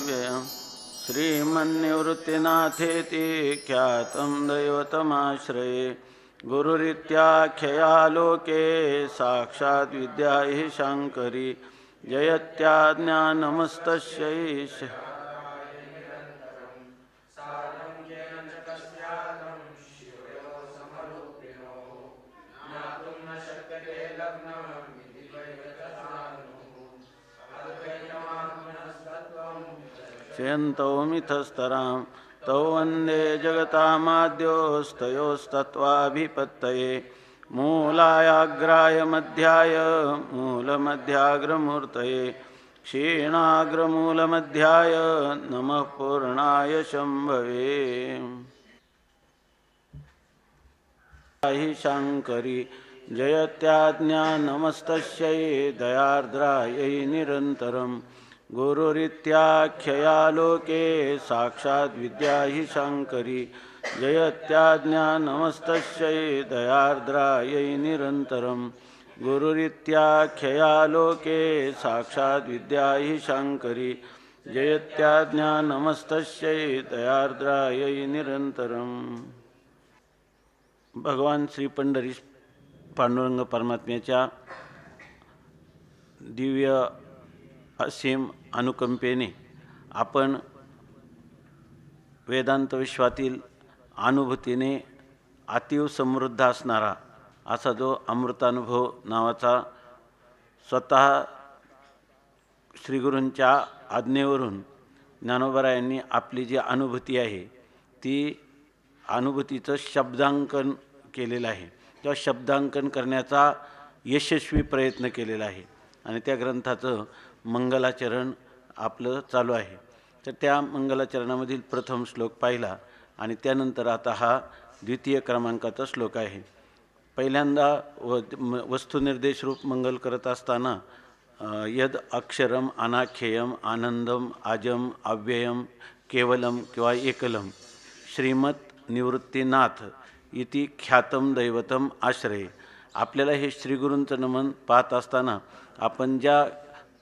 व्ययं श्रीमन्निवृत्तिनाथेति ख्यातं दैवतमाश्रये गुरुरीत्याख्यया लोके साक्षाद्विद्या हि शाङ्करी जयत्या ज्ञानमस्तस्यै मिथस्तरां तौ वन्दे जगतामाद्योस्तयोस्तत्त्वाभिपत्तये मूलायाग्राय मध्याय मूलमध्याग्रमूर्तये क्षीणाग्रमूलमध्याय नमः पूर्णाय शम्भवे हि शाङ्करि जयत्याज्ञा नमस्तस्यै दयार्द्रायै निरन्तरम् गुरुरीत्याख्यया लोके साक्षात् विद्या हि शाङ्करी जयत्याज्ञानमस्तस्यै दयार्द्रायै निरंतर गुरुरीत्याख्यया लोके साक्षात् विद्या हि शाङ्करी जयत्याज्ञानमस्तस्यै दयार्द्रायै निरंतर भगवान श्री पंडरी पांडुरंग परमात्म्याच्या दिव्य असीम अनुकंपेने आपण वेदांत विश्वातील अनुभूतीने अतिव समृद्ध असणारा असा जो अमृतानुभव नावाचा स्वतः श्रीगुरूंच्या आज्ञेवरून ज्ञानोबरायांनी आपली जी अनुभूती आहे ती अनुभूतीचं शब्दांकन केलेलं आहे किंवा शब्दांकन करण्याचा यशस्वी प्रयत्न केलेला आहे आणि त्या ग्रंथाचं मंगलाचरण आपलं चालू आहे तर त्या मंगलाचरणामधील प्रथम श्लोक पाहिला आणि त्यानंतर आता हा द्वितीय क्रमांकाचा श्लोक आहे पहिल्यांदा व वस्तुनिर्देश रूप मंगल करत असताना यद अक्षरम अनाख्ययम आनंदम आजम अव्ययम केवलम किंवा एकलम श्रीमत निवृत्तीनाथ इति ख्यातम दैवतम आश्रय आपल्याला हे श्रीगुरूंचं नमन पाहत असताना आपण ज्या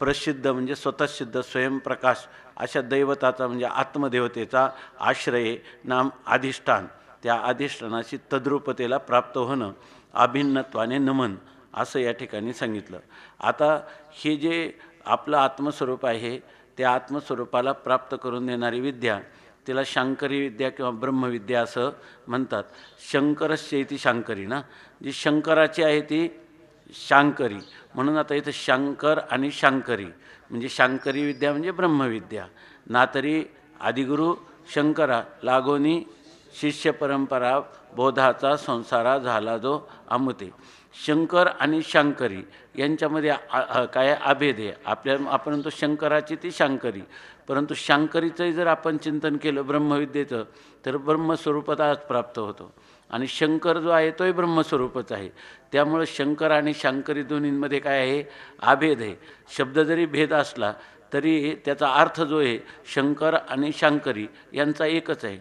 प्रसिद्ध म्हणजे स्वतःसिद्ध स्वयंप्रकाश अशा दैवताचा म्हणजे आत्मदेवतेचा आश्रय नाम अधिष्ठान त्या अधिष्ठानाची तद्रुपतेला प्राप्त होणं अभिन्नत्वाने नमन असं या ठिकाणी सांगितलं आता हे जे आपलं आत्मस्वरूप आहे त्या आत्मस्वरूपाला प्राप्त करून देणारी विद्या तिला शंकरी विद्या किंवा ब्रह्मविद्या असं म्हणतात शंकरस्य ती शांकरी ना जी शंकराची आहे ती शांकरी म्हणून आता इथं शंकर आणि शंकरी म्हणजे शांकरी विद्या म्हणजे ब्रह्मविद्या नातरी आदिगुरु शंकरा लागोनी शिष्य परंपरा बोधाचा संसारा झाला जो आमते शंकर आणि शंकरी यांच्यामध्ये काय आभेद आहे आपल्या आपण तो शंकराची ती शंकरी परंतु शंकरीचंही जर आपण चिंतन केलं ब्रह्मविद्येचं तर ब्रह्मस्वरूपात आज प्राप्त होतो आणि शंकर जो आहे तोही ब्रह्मस्वरूपच आहे त्यामुळं शंकर आणि शंकरी दोन्हींमध्ये काय आहे आभेद आहे शब्द जरी भेद असला तरी त्याचा अर्थ जो आहे शंकर आणि शंकरी यांचा एकच आहे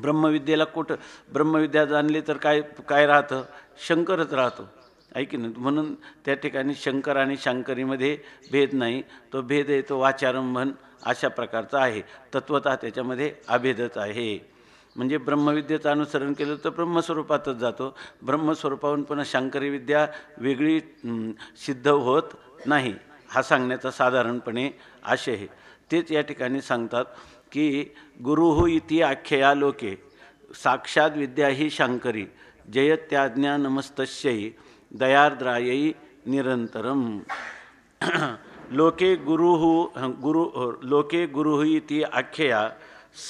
ब्रह्मविद्येला कुठं ब्रह्मविद्या जाणली तर काय काय राहतं शंकरच राहतो ऐक म्हणून त्या ठिकाणी शंकर आणि शंकरीमध्ये भेद नाही तो भेद आहे तो वाचारंभन अशा प्रकारचा आहे तत्वता त्याच्यामध्ये अभेदच आहे म्हणजे ब्रह्मविद्येचं अनुसरण केलं तर ब्रह्मस्वरूपातच जातो ब्रह्मस्वरूपाहून पण शंकरी विद्या वेगळी सिद्ध होत नाही हा सांगण्याचा साधारणपणे आशय आहे तेच या ठिकाणी सांगतात की गुरुहु इति आख्यया लोके साक्षात विद्या ही शंकरी जयत्याज्ञानमस्तस्यै दयार्द्रायै निरंतरम लोके गुरु गुरु लोके गुरु इति आख्यया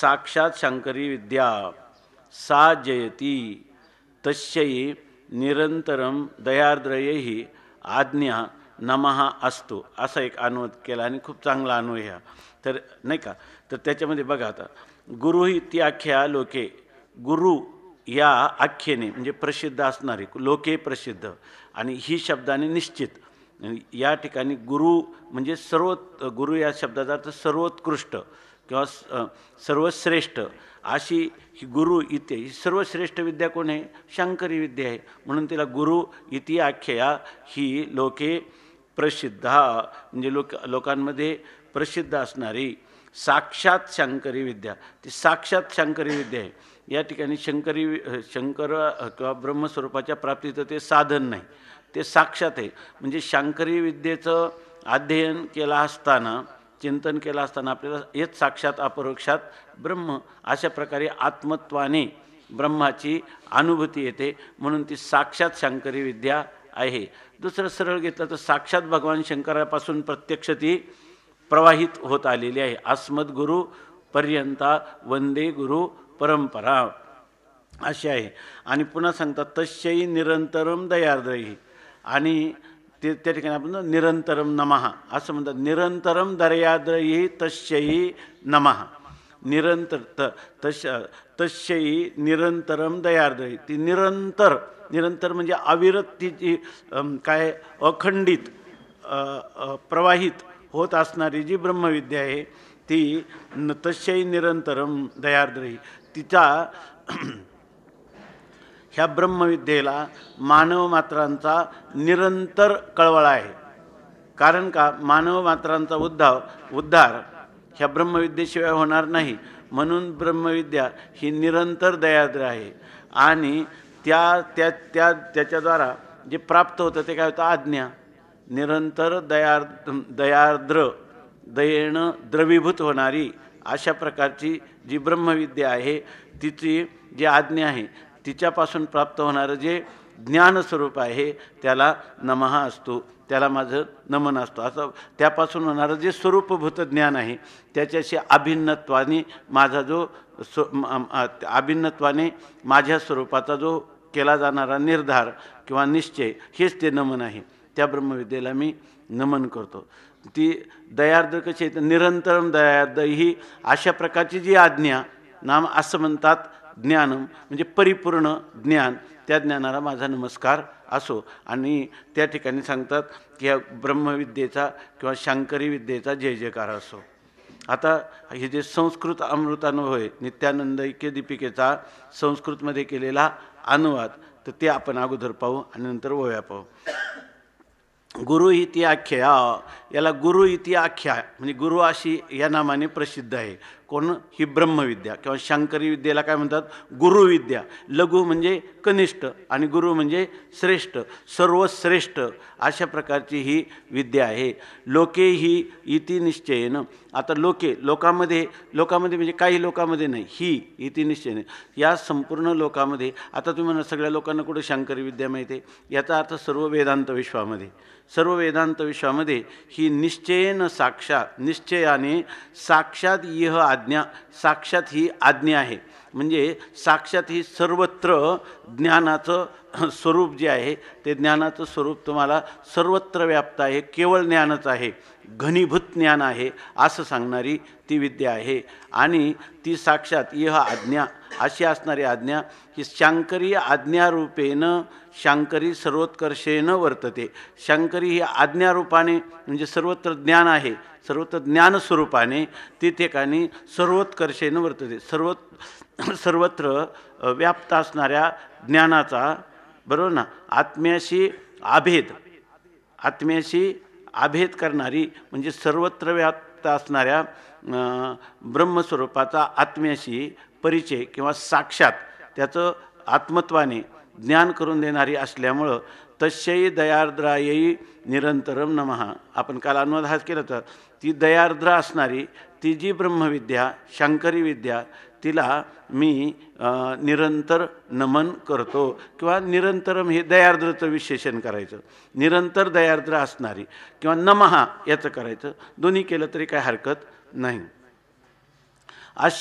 साक्षात शंकरी विद्या सा जयती तस्यै निरंतरम दयार्द्रयैः आज्ञा नमः असतो असा एक अनुवाद केला आणि खूप चांगला अनुय ह्या तर नाही का तर त्याच्यामध्ये बघा आता गुरु ही ती आख्या लोके गुरु या आख्येने म्हणजे प्रसिद्ध असणारी लोके प्रसिद्ध आणि ही शब्दाने निश्चित या ठिकाणी गुरु म्हणजे सर्व गुरु या शब्दाचा अर्थ सर्वोत्कृष्ट किंवा सर्वश्रेष्ठ अशी ही गुरु इथे ही सर्वश्रेष्ठ विद्या कोण आहे शंकरी विद्या आहे म्हणून तिला गुरु इति आख्या ही लोके प्रसिद्ध म्हणजे लोक लोकांमध्ये प्रसिद्ध असणारी साक्षात शंकरी विद्या ती साक्षात शंकरी विद्या आहे या ठिकाणी शंकरी शंकर किंवा ब्रह्मस्वरूपाच्या प्राप्तीचं ते साधन नाही ते साक्षात आहे म्हणजे शंकरी विद्येचं अध्ययन केलं असताना चिंतन केलं असताना आपल्याला हेच साक्षात अपरोक्षात ब्रह्म अशा प्रकारे आत्मत्वाने ब्रह्माची अनुभूती येते म्हणून ती साक्षात शंकरी विद्या आहे दुसरं सरळ घेतलं तर साक्षात भगवान शंकरापासून प्रत्यक्ष ती प्रवाहित होत आलेली आहे गुरु पर्यंता वंदे गुरु परंपरा अशी आहे आणि पुन्हा सांगतात तश्यई निरंतरम दयार्द्रयी आणि ते त्या ठिकाणी आपण निरंतरम नमहा असं म्हणतात निरंतरम दर्याद्रयी तश्यई नमहा निरंतर त तश तश्यई निरंतरम दयार्द्रयी ती निरंतर निरंतर म्हणजे जी काय अखंडित प्रवाहित होत असणारी जी ब्रह्मविद्या आहे ती न तस्यई निरंतर दयाद्रही तिचा ह्या ब्रह्मविद्येला मानव मात्रांचा निरंतर कळवळा आहे कारण का मानव मात्रांचा उद्धाव उद्धार ह्या ब्रह्मविद्येशिवाय होणार नाही म्हणून ब्रह्मविद्या ही निरंतर दयाद्र आहे आणि त्या त्या त्या त्याच्याद्वारा जे प्राप्त होतं ते काय होतं आज्ञा निरंतर दयार्द दयार्द्र दयेनं द्रवीभूत होणारी अशा प्रकारची जी ब्रह्मविद्या आहे तिची जी आज्ञा आहे तिच्यापासून प्राप्त होणारं जे ज्ञानस्वरूप आहे त्याला नमहा असतो त्याला माझं नमन असतो असं त्यापासून होणारं जे स्वरूपभूत ज्ञान आहे त्याच्याशी अभिन्नत्वाने माझा जो स्व अभिन्नत्वाने माझ्या स्वरूपाचा जो केला जाणारा निर्धार किंवा निश्चय हेच ते नमन आहे त्या ब्रह्मविद्येला मी नमन करतो ती दयार्द कशी येते निरंतरम दयार्द ही अशा प्रकारची जी आज्ञा नाम असं म्हणतात ज्ञान म्हणजे परिपूर्ण ज्ञान त्या ज्ञानाला माझा नमस्कार असो आणि त्या ठिकाणी सांगतात की या ब्रह्मविद्येचा किंवा शंकरी विद्येचा जय जयकार असो आता हे जे संस्कृत अमृतानुभव नित्यानंद ऐक्य दीपिकेचा संस्कृतमध्ये केलेला अनुवाद तर ते आपण अगोदर पाहू आणि नंतर ओव्या पाहू गुरु इति आख्या याला गुरु इति आख्या म्हणजे गुरु अशी या नामाने प्रसिद्ध आहे कोण ही ब्रह्मविद्या किंवा शंकरी विद्येला काय म्हणतात गुरुविद्या लघु म्हणजे कनिष्ठ आणि गुरु म्हणजे श्रेष्ठ सर्वश्रेष्ठ अशा प्रकारची ही विद्या आहे लोके ही इति आता लोके लोकामध्ये लोकामध्ये म्हणजे काही लोकामध्ये नाही ही इति या संपूर्ण लोकामध्ये आता तुम्ही म्हणा सगळ्या लोकांना कुठं शंकरी विद्या माहिती आहे याचा अर्थ सर्व वेदांत विश्वामध्ये सर्व वेदांत विश्वामध्ये ही निश्चयेनं साक्षात निश्चयाने साक्षात इह आज्ञा साक्षात ही आज्ञा आहे म्हणजे साक्षात ही सर्वत्र ज्ञानाचं स्वरूप जे आहे ते ज्ञानाचं स्वरूप तुम्हाला सर्वत्र व्याप्त आहे केवळ ज्ञानच आहे घनीभूत ज्ञान आहे असं सांगणारी ती विद्या आहे आणि ती साक्षात इह आज्ञा अशी असणारी आज्ञा की शांकरी आज्ञारूपेनं शांकरी सर्वोत्कर्षेनं वर्तते शांकरी ही आज्ञारूपाने म्हणजे सर्वत्र ज्ञान आहे सर्वत्र ज्ञानस्वरूपाने ती ठिकाणी सर्वोत्कर्षेनं वर्तते सर्व सर्वत्र व्याप्त असणाऱ्या ज्ञानाचा बरोबर ना आत्म्याशी आभेद आत्म्याशी आभेद करणारी म्हणजे सर्वत्र व्याप्त असणाऱ्या ब्रह्मस्वरूपाचा आत्म्याशी परिचय किंवा साक्षात त्याचं आत्मत्वाने ज्ञान करून देणारी असल्यामुळं तस्यई दयार्द्रायी निरंतरम नमहा आपण काल अनुवाद हाच केला तर ती दयार्द्र असणारी ती जी ब्रह्मविद्या शंकरी विद्या तिला मी निरंतर नमन करतो किंवा निरंतरम हे दयार्द्रचं विशेषण करायचं निरंतर दयार्द्र असणारी किंवा नमहा याचं करायचं दोन्ही केलं तरी काय हरकत नाही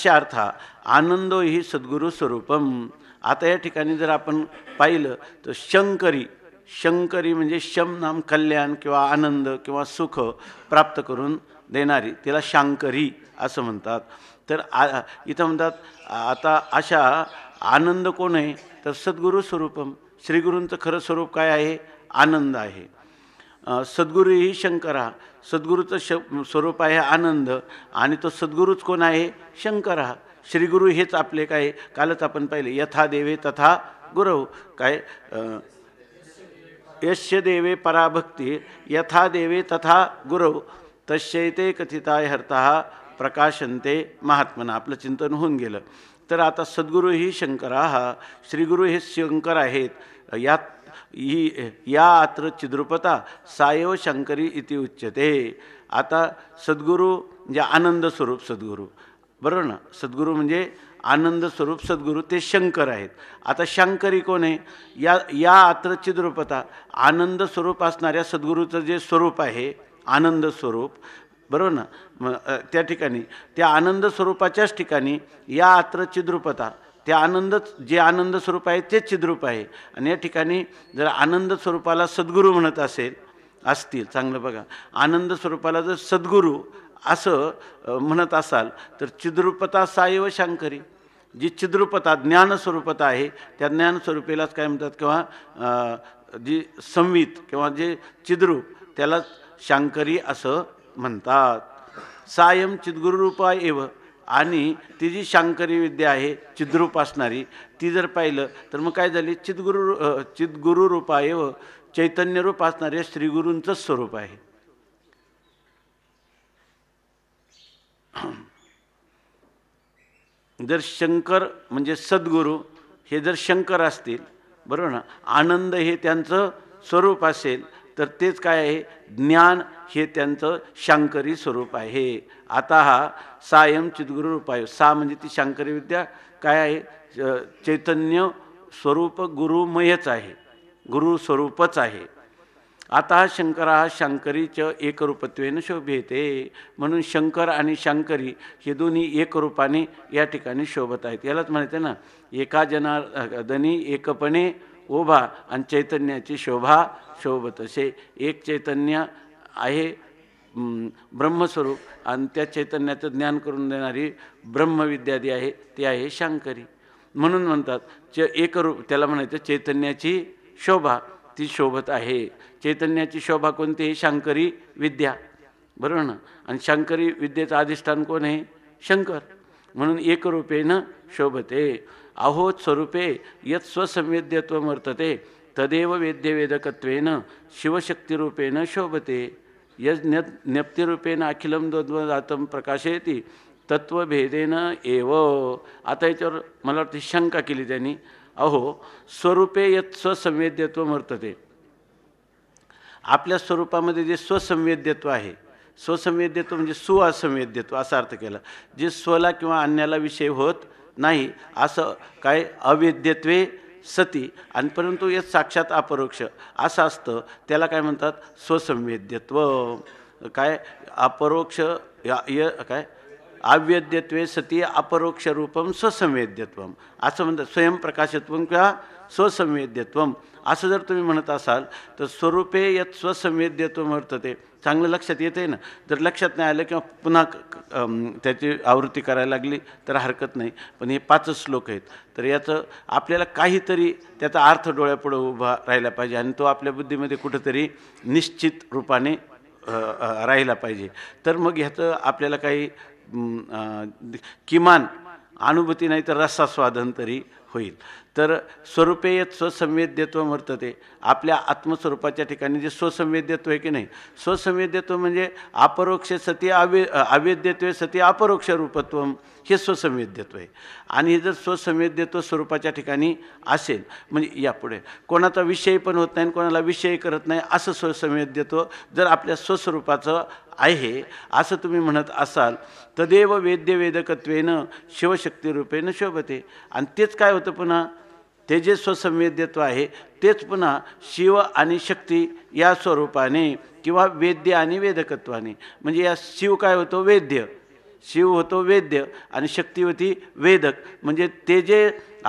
अर्था आनंदो ही सद्गुरू स्वरूपम आता या ठिकाणी जर आपण पाहिलं तर शंकरी शंकरी म्हणजे शम नाम कल्याण किंवा आनंद किंवा सुख प्राप्त करून देणारी तिला शंकरी असं म्हणतात तर आ इथं म्हणतात आता अशा आनंद कोण आहे तर सद्गुरू स्वरूपम श्रीगुरूंचं खरं स्वरूप काय आहे आनंद आहे सद्गुरू ही शंकरा सद्गुरूचं श स्वरूप आहे आनंद आणि तो सद्गुरूच कोण आहे शंकरा श्रीगुरु हेच आपले काय कालच आपण पाहिले यथा देवे तथा गुरव काय यश देवे पराभक्ती यथा देवे तथा गुरव तशैते कथिताय हर्तः प्रकाशनते महात्मनं आपलं चिंतन होऊन गेलं तर आता सद्गुरू ही शंकर श्रीगुरु हे शंकर आहेत यात ही या आत्र चिद्रुपता सायव शंकरी इति उच्यते आता सद्गुरू म्हणजे आनंद स्वरूप सद्गुरू बरोबर ना सद्गुरू म्हणजे आनंद स्वरूप सद्गुरू ते शंकर आहेत आता शंकरी कोण आहे या या आत्र चिद्रुपता आनंद स्वरूप असणाऱ्या सद्गुरूचं जे स्वरूप आहे आनंद स्वरूप बरोबर ना त्या ठिकाणी त्या आनंद स्वरूपाच्याच ठिकाणी या आत्र चिद्रुपता त्या आनंदच जे आनंद स्वरूप आहे तेच चिद्रूप आहे आणि या ठिकाणी जर आनंद स्वरूपाला सद्गुरू म्हणत असेल असतील चांगलं बघा आनंद स्वरूपाला जर सद्गुरू असं म्हणत असाल तर चिद्रूपता सायव शंकरी जी चिद्रूपता ज्ञानस्वरूपता आहे त्या ज्ञानस्वरूपेलाच काय म्हणतात किंवा जी संवित किंवा जे चिद्रूप त्याला शंकरी असं म्हणतात सायम चिद्गुरुरूपा एव आणि ती जी शंकरी विद्या आहे चिद्रूप असणारी ती जर पाहिलं तर मग काय झाली चिद्गुरु चिद्गुरुरूपा एव चैतन्यरूप असणारे श्रीगुरूंचंच स्वरूप आहे जर शंकर म्हणजे सद्गुरू हे जर शंकर असतील बरोबर ना आनंद हे त्यांचं स्वरूप असेल तर तेच काय आहे ज्ञान हे त्यांचं शंकरी स्वरूप आहे आता हा सायम चिद्गुरु रूपाय सा म्हणजे ती शंकरी विद्या काय आहे चैतन्य स्वरूप गुरुमयच आहे गुरु स्वरूपच आहे आता शंकर हा रूपत्वेनं एकरूपत्वेनं शोभेते म्हणून शंकर आणि शंकरी हे दोन्ही एकरूपाने या ठिकाणी शोभत आहेत यालाच म्हणते ना एका जना दनी एकपणे ओभा आणि चैतन्याची शोभा शोभत असे एक चैतन्य आहे ब्रह्मस्वरूप आणि त्या चैतन्याचं ज्ञान करून देणारी ब्रह्मविद्या जी आहे ती आहे शंकरी म्हणून म्हणतात च एकरूप त्याला म्हणायचं चैतन्याची शोभा ती शोभत आहे चैतन्याची शोभा कोणती आहे शंकरी विद्या बरोबर ना आणि शंकरी विद्येचं अधिष्ठान कोण आहे शंकर म्हणून एकरूपेनं शोभते अहोत स्वरूपे यत् स्वसंवेद्यत्व वर्तते तदेव वेद्यवेदकत्वेन शिवशक्तिरूपेण शोभते यज्ञ ज्ञप्तिरूपेण अखिलं द्वद्वदातं प्रकाशयती तत्वभेदेन एव आता याच्यावर मला वाटते शंका केली त्यांनी अहो स्वरूपे यत् स्वसंवेद्यत्व वर्तते आपल्या स्वरूपामध्ये जे स्वसंवेद्यत्व आहे स्वसंवेद्यत्व म्हणजे सुअसंवेद्यत्व असा अर्थ केला जे स्वला किंवा अन्याला विषय होत नाही असं काय अवैद्यत्वे सती आणि परंतु यात साक्षात अपरोक्ष असं असतं त्याला काय म्हणतात स्वसंवेद्यत्व काय अपरोक्ष या, काय अव्यद्यत्वे सती अपरोक्ष रूपम स्वसंवेद्यत्व असं म्हणतात स्वयंप्रकाशत्व किंवा स्वसंवेद्यत्व असं जर तुम्ही म्हणत असाल तर स्वरूपे यत स्वसंवेद्यत्व वर्तते चांगलं लक्षात येते ना जर लक्षात नाही आलं किंवा पुन्हा त्याची आवृत्ती करायला लागली तर हरकत नाही पण हे पाचच श्लोक आहेत तर याचं आपल्याला काहीतरी त्याचा अर्थ डोळ्यापुढं उभा राहिला पाहिजे आणि तो आपल्या बुद्धीमध्ये कुठंतरी निश्चित रूपाने राहिला पाहिजे तर मग ह्याचं आपल्याला काही किमान अनुभूती नाही तर रसास्वादन तरी होईल तर स्वरूपे येत स्वसंवेद्यत्व म्हणतं ते आपल्या आत्मस्वरूपाच्या ठिकाणी जे स्वसंवेद्यत्व आहे की नाही स्वसंवेद्यत्व म्हणजे अपरोक्ष सती अवे अवेद्यत्व सती अपरोक्ष रूपत्व हे स्वसंवेद्यत्व आहे आणि हे जर स्वसंवेद्यत्व स्वरूपाच्या ठिकाणी असेल म्हणजे यापुढे कोणाचा विषयी पण होत नाही कोणाला विषयी करत नाही असं स्वसंवेद्यत्व जर आपल्या स्वस्वरूपाचं आहे असं तुम्ही म्हणत असाल तदेव वेद्यवेदकत्वेनं शिवशक्तिरूपेनं शोभते आणि तेच काय होतं पुन्हा ते जे स्वसंवेद्यत्व आहे तेच पुन्हा शिव आणि शक्ती या स्वरूपाने किंवा वेद्य आणि वेदकत्वाने म्हणजे या शिव काय होतो वेद्य शिव होतो वेद्य आणि शक्ती होती वेदक म्हणजे ते जे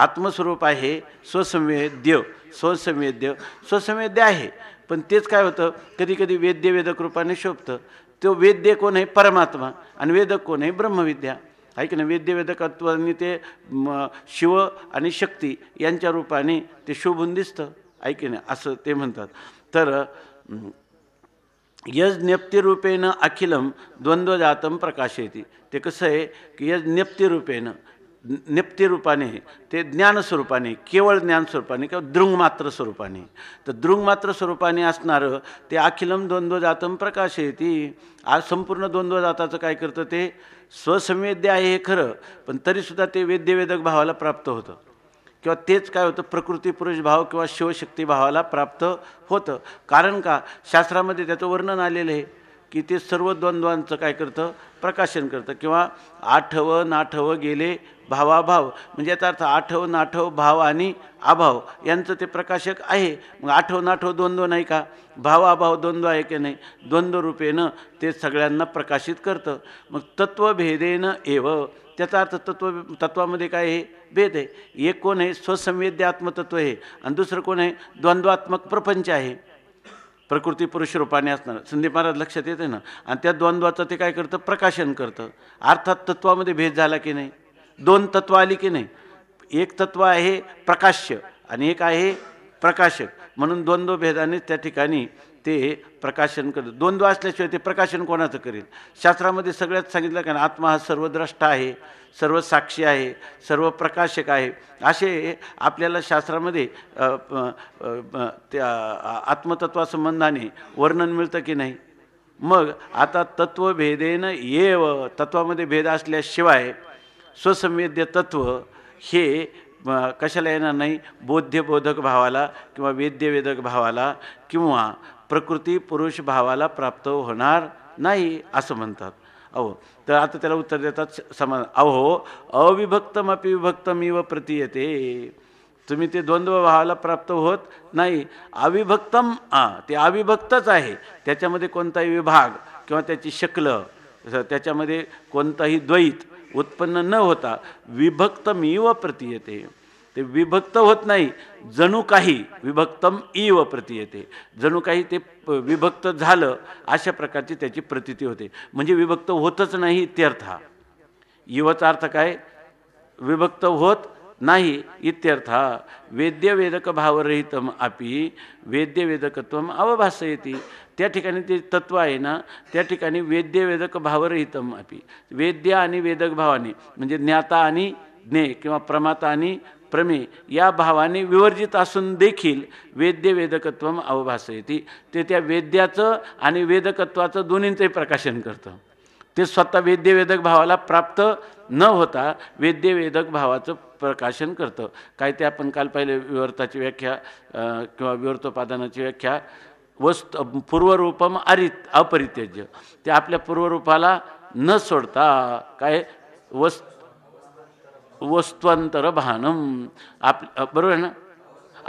आत्मस्वरूप आहे स्वसंवेद्य स्वसंवेद्य स्वसंवेद्य आहे पण तेच काय होतं कधी कधी वेद्य वेदक रूपाने शोभतं तो वेद्य कोण आहे परमात्मा आणि वेदक कोण आहे ब्रह्मविद्या आहे की नाही वेद्यवेदकत्वाने ते शिव आणि शक्ती यांच्या रूपाने ते शोभून दिसतं आहे की नाही असं ते म्हणतात तर यज नेप्तिरूपेनं अखिलम द्वंद्वजातम प्रकाशयती ते कसं आहे की यज नेप्तिरूपेनं निप्ती ते ज्ञानस्वरूपाने केवळ ज्ञानस्वरूपाने किंवा दृंगमात्र स्वरूपाने तर दृंगमात्र स्वरूपाने असणारं ते अखिलम द्वंद्व जातम प्रकाश आहे ती आज संपूर्ण द्वंद्व जाताचं काय करतं ते स्वसंवेद्य आहे हे खरं पण तरीसुद्धा ते वेद्यवेदक भावाला प्राप्त होतं किंवा तेच काय होतं प्रकृती पुरुष भाव किंवा शिवशक्ती भावाला प्राप्त होतं कारण का शास्त्रामध्ये त्याचं वर्णन आलेलं आहे की ते सर्व द्वंद्वांचं काय करतं प्रकाशन करतं किंवा आठव नाठव गेले भावाभाव म्हणजे याचा अर्थ आठव नाठव भाव आणि अभाव यांचं ते प्रकाशक आहे मग आठव नाठव द्वंद्व नाही का भावाभाव द्वंद्व आहे की नाही द्वंद्वरूपेनं ते सगळ्यांना प्रकाशित करतं मग तत्त्वभेदेनं एव त्याचा अर्थ तत्व तत्वामध्ये काय आहे भेद आहे एक कोण आहे स्वसंवेद्य आत्मतत्व आहे आणि दुसरं कोण आहे द्वंद्वात्मक प्रपंच आहे प्रकृती पुरुष रूपाने असणार संदीप महाराज लक्षात येते ना आणि त्या द्वंद्वाचं ते काय करतं प्रकाशन करतं अर्थात तत्वामध्ये भेद झाला की नाही दोन तत्व आली की नाही एक तत्व आहे प्रकाश्य आणि एक आहे प्रकाशक म्हणून द्वंद्व भेदाने त्या ठिकाणी ते प्रकाशन करतं द्वंद्व असल्याशिवाय ते प्रकाशन कोणाचं करेल शास्त्रामध्ये सगळ्यात सांगितलं कारण आत्मा हा सर्वद्रष्टा आहे सर्व साक्षी आहे सर्व प्रकाशक आहे असे आपल्याला शास्त्रामध्ये त्या आत्मतत्वासंबंधाने वर्णन मिळतं की नाही मग आता तत्वभेदेनं येव तत्वामध्ये भेद असल्याशिवाय स्वसंवेद्य तत्व हे कशाला येणार नाही बोध्यबोधक भावाला किंवा वेद्यवेदक भावाला किंवा प्रकृती पुरुष भावाला प्राप्त होणार नाही असं म्हणतात अहो तर आता त्याला उत्तर देतात समान अहो अविभक्तम विभक्तम इव प्रतीयते तुम्ही ते द्वंद्व भावाला प्राप्त होत नाही अविभक्तम आ ते अविभक्तच आहे त्याच्यामध्ये कोणताही विभाग किंवा त्याची शक्ल त्याच्यामध्ये कोणताही द्वैत उत्पन्न न होता विभक्तमिव प्रतीयते ते विभक्त होत नाही जणू काही विभक्तम इव प्रती येते जणू काही ते विभक्त झालं अशा प्रकारची त्याची प्रतिती होते म्हणजे विभक्त होतच नाही इत्यर्थ हा इवचा अर्थ काय विभक्त होत नाही इत्यर्थ वेद्यवेदक भावरहितम आपी अवभास येते त्या ठिकाणी ते तत्व आहे ना त्या ठिकाणी वेद्यवेदक भावरहितम आपी वेद्य आणि वेदक भावाने म्हणजे ज्ञाता आणि ज्ञे किंवा प्रमाता आणि प्रमे या भावाने विवर्जित असून देखील वेद्य वेदकत्व अवभास येते ते त्या वेद्याचं आणि वेदकत्वाचं दोन्हींचंही प्रकाशन करतं ते स्वतः वेदक भावाला प्राप्त न होता वेद्यवेदक भावाचं प्रकाशन करतं काय ते आपण काल पाहिले विवर्ताची व्याख्या किंवा विवर्तोपादनाची व्याख्या वस्त पूर्वरूपम अरित अपरित्यज्य ते आपल्या पूर्वरूपाला न सोडता काय वस्त वस्तुअंतर भानम आप बरोबर आहे ना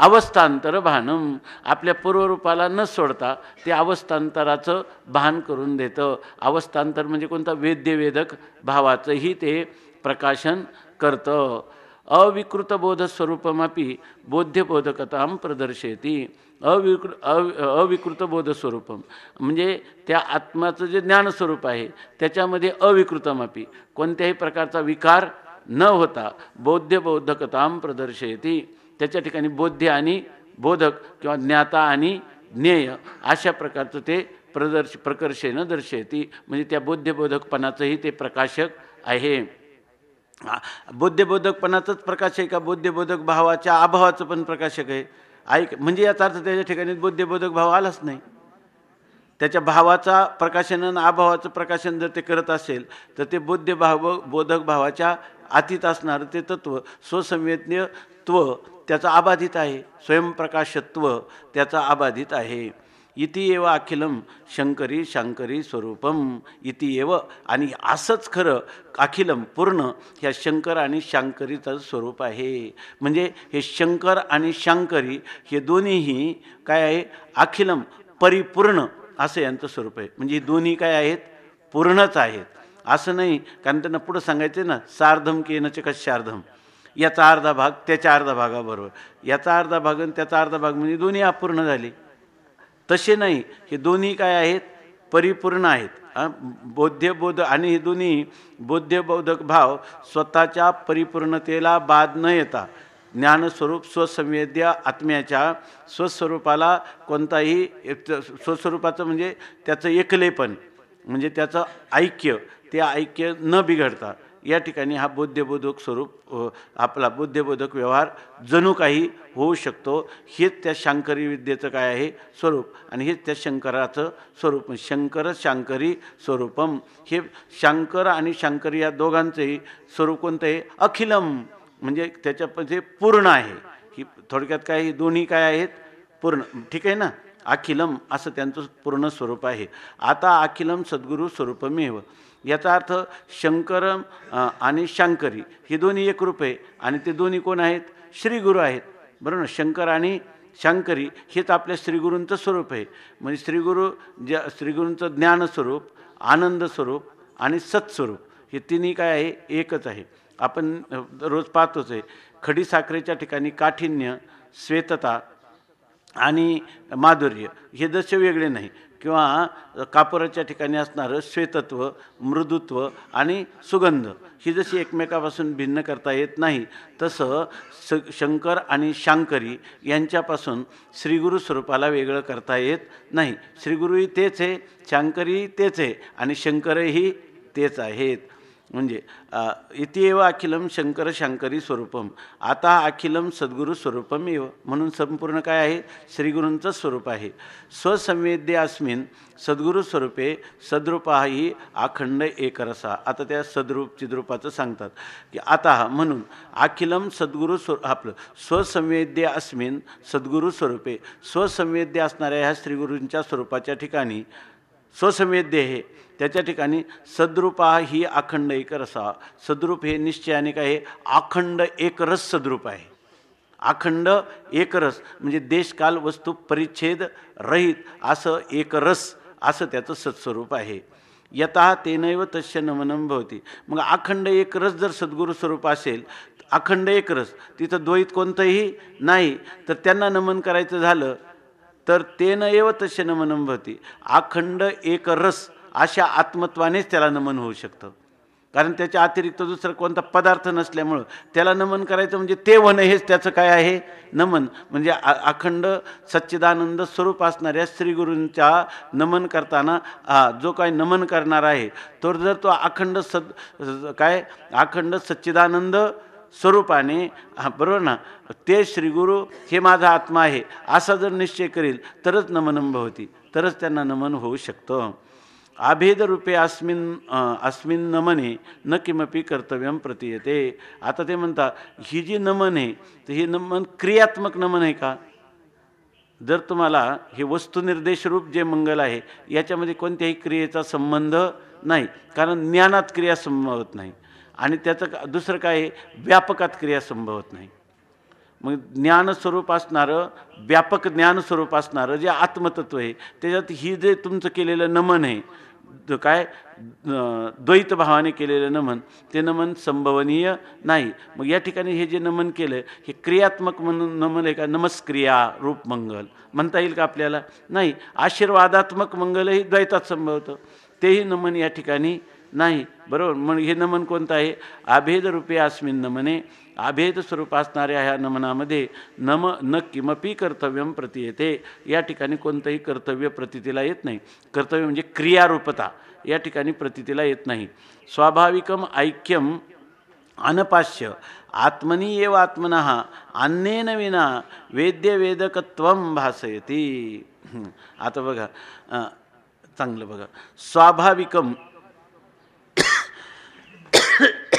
अवस्थांतर भानम आपल्या पूर्वरूपाला न सोडता ते अवस्थांतराचं भान करून देतं अवस्थांतर म्हणजे कोणता वेद्यवेदक भावाचंही ते प्रकाशन करतं अविकृत बोध स्वरूपमापी बोध्यबोधकता प्रदर्शयती अविकृ अविकृत बोध स्वरूपम म्हणजे त्या आत्माचं जे ज्ञानस्वरूप आहे त्याच्यामध्ये अविकृतमापी कोणत्याही प्रकारचा विकार न होता बौद्ध बौद्धकताम प्रदर्शयती त्याच्या ठिकाणी बौद्ध आणि बोधक किंवा ज्ञाता आणि ज्ञेय अशा प्रकारचं ते प्रदर्श प्रकर्षेनं दर्शयती म्हणजे त्या बौद्धबोधकपणाचंही ते प्रकाशक आहे बौद्धबोधकपणाचंच प्रकाश आहे का बौद्धबोधक भावाच्या अभावाचं पण प्रकाशक आहे ऐक म्हणजे याचा अर्थ त्याच्या ठिकाणी बौद्धबोधक भाव आलाच नाही त्याच्या भावाचा प्रकाशन आणि अभावाचं प्रकाशन जर ते करत असेल तर ते बौद्ध भाव बोधक भावाच्या अतीत असणारं ते तत्व स्वसंवेदनत्व त्याचं त्याचा आबाधित आहे स्वयंप्रकाशत्व त्याचा आबाधित आहे इति एव अखिलम शंकरी शंकरी स्वरूपम इति एव आणि असंच खरं अखिलम पूर्ण ह्या शंकर आणि शंकरीचं स्वरूप आहे म्हणजे हे शंकर आणि शंकरी हे दोन्हीही काय आहे अखिलम परिपूर्ण असं यांचं स्वरूप आहे म्हणजे दोन्ही काय आहेत पूर्णच आहेत असं नाही कारण त्यांना पुढं सांगायचं आहे ना सार्धम की येणं कशार्धम याचा अर्धा भाग त्याच्या अर्धा भागाबरोबर याचा अर्धा भाग आणि त्याचा अर्धा भाग म्हणजे दोन्ही अपूर्ण झाले तसे नाही हे दोन्ही काय आहेत परिपूर्ण आहेत बौद्धबोध आणि हे दोन्ही बौद्धबौद्धक भाव स्वतःच्या परिपूर्णतेला बाद न येता ज्ञानस्वरूप स्वसंवेद्य आत्म्याच्या स्वस्वरूपाला कोणताही स्वस्वरूपाचं म्हणजे त्याचं एकलेपण म्हणजे त्याचं ऐक्य ते ऐक्य न बिघडता या ठिकाणी हा बुद्धबोधक स्वरूप आपला बुद्धबोधक व्यवहार जणू काही होऊ शकतो हेच त्या शंकरी विद्येचं काय आहे स्वरूप आणि हेच त्या शंकराचं स्वरूप म्हणजे शंकर शंकरी स्वरूपम हे शंकर आणि शंकरी या दोघांचंही स्वरूप कोणतं आहे अखिलम म्हणजे त्याच्यामध्ये पूर्ण आहे ही थोडक्यात काय दोन्ही काय आहेत पूर्ण ठीक आहे ना अखिलम असं त्यांचं पूर्ण स्वरूप आहे आता अखिलम सद्गुरू स्वरूपमेव याचा अर्थ शंकर आणि शंकरी हे दोन्ही एक रूप आहे आणि ते दोन्ही कोण आहेत श्रीगुरू आहेत बरोबर शंकर आणि शंकरी हेच आपल्या श्रीगुरूंचं स्वरूप आहे म्हणजे श्रीगुरू ज्या श्रीगुरूंचं ज्ञानस्वरूप आनंद स्वरूप आणि सत्स्वरूप हे तिन्ही काय आहे एकच आहे आपण रोज पाहतोच आहे खडी साखरेच्या ठिकाणी काठिण्य श्वेतता आणि माधुर्य हे जसे वेगळे नाही किंवा कापराच्या ठिकाणी असणारं श्वेतत्व मृदुत्व आणि सुगंध ही जशी एकमेकापासून भिन्न करता येत नाही तसं स शंकर आणि शांकरी यांच्यापासून श्रीगुरु स्वरूपाला वेगळं करता येत नाही श्रीगुरुही तेच आहे शांकरी तेच आहे आणि शंकरही तेच आहेत म्हणजे इतिव अखिलम शंकर शंकरी स्वरूपम आता अखिलम सद्गुरु स्वरूपम एव म्हणून संपूर्ण काय आहे श्रीगुरूंचं स्वरूप आहे स्वसंवेद्य अस्मिन सद्गुरु स्वरूपे सद्रूपा ही अखंड एकरसा आता त्या सद्रूप चिद्रूपाचं सांगतात की आता म्हणून अखिलम सद्गुरु स्व आपलं स्वसंवेद्य अस्मिन सद्गुरु स्वरूपे स्वसंवेद्य असणाऱ्या ह्या श्रीगुरूंच्या स्वरूपाच्या ठिकाणी स्वसंवेद्य हे त्याच्या ठिकाणी सद्रूपा ही अखंड रसा सद्रूप हे निश्चयाने काय हे अखंड एकरस सद्रूप आहे अखंड एकरस म्हणजे काल वस्तू परिच्छेद रहित असं एकरस असं त्याचं सत्स्वरूप आहे यथा तेनैव तस्य नमनम भवती मग अखंड एकरस जर सद्गुरु स्वरूप असेल अखंड एकरस तिथं द्वैत कोणतंही नाही तर त्यांना नमन करायचं झालं तर तेनैव तस्य नमनम भवती अखंड एकरस अशा आत्मत्वानेच त्याला नमन होऊ शकतं कारण त्याच्या अतिरिक्त दुसरा कोणता पदार्थ नसल्यामुळं त्याला नमन करायचं म्हणजे ते वन हेच त्याचं काय आहे नमन म्हणजे अखंड सच्चिदानंद स्वरूप असणाऱ्या श्रीगुरूंच्या नमन करताना जो काय नमन करणार आहे तो जर तो अखंड सद काय अखंड सच्चिदानंद स्वरूपाने बरोबर ना ते श्रीगुरु हे माझा आत्मा आहे असा जर निश्चय करेल तरच नमनंभ होती तरच त्यांना नमन होऊ शकतं आभेदरूपे अस्मिन अस्मिन नमने न किमपी कर्तव्यम प्रतीयते आता ते म्हणतात ही जी नमन आहे तर हे नमन क्रियात्मक नमन आहे का जर तुम्हाला हे वस्तुनिर्देश रूप जे मंगल आहे याच्यामध्ये कोणत्याही क्रियेचा संबंध नाही कारण ज्ञानात क्रिया संभवत नाही आणि त्याचं दुसरं काय आहे व्यापकात क्रिया संभवत नाही मग ज्ञानस्वरूप असणारं व्यापक ज्ञानस्वरूप असणारं जे आत्मतत्व आहे त्याच्यात ही जे तुमचं केलेलं नमन आहे काय द्वैत भावाने केलेलं नमन ते नमन संभवनीय नाही मग या ठिकाणी हे जे नमन केलं हे क्रियात्मक म्हणून नमन आहे का नमस्क्रिया रूप मंगल म्हणता येईल का आपल्याला नाही आशीर्वादात्मक मंगलही द्वैतात संभवतं तेही नमन या ठिकाणी नाही बरोबर मग हे नमन कोणतं आहे रूपे अस्मिन नमने अभेद स्वरूप असणाऱ्या ह्या नमनामध्ये नम न किमपी कर्तव्यम प्रती येते या ठिकाणी कोणतंही कर्तव्य प्रतितीला येत नाही कर्तव्य म्हणजे क्रियारूपता या ठिकाणी प्रतितीला येत नाही स्वाभाविकम ऐक्यम अनपाश्य आत्मनी एव आत्मनः अन्नेन विना वेद्यवेदकत्व भासयती आता बघा चांगलं बघा स्वाभाविकम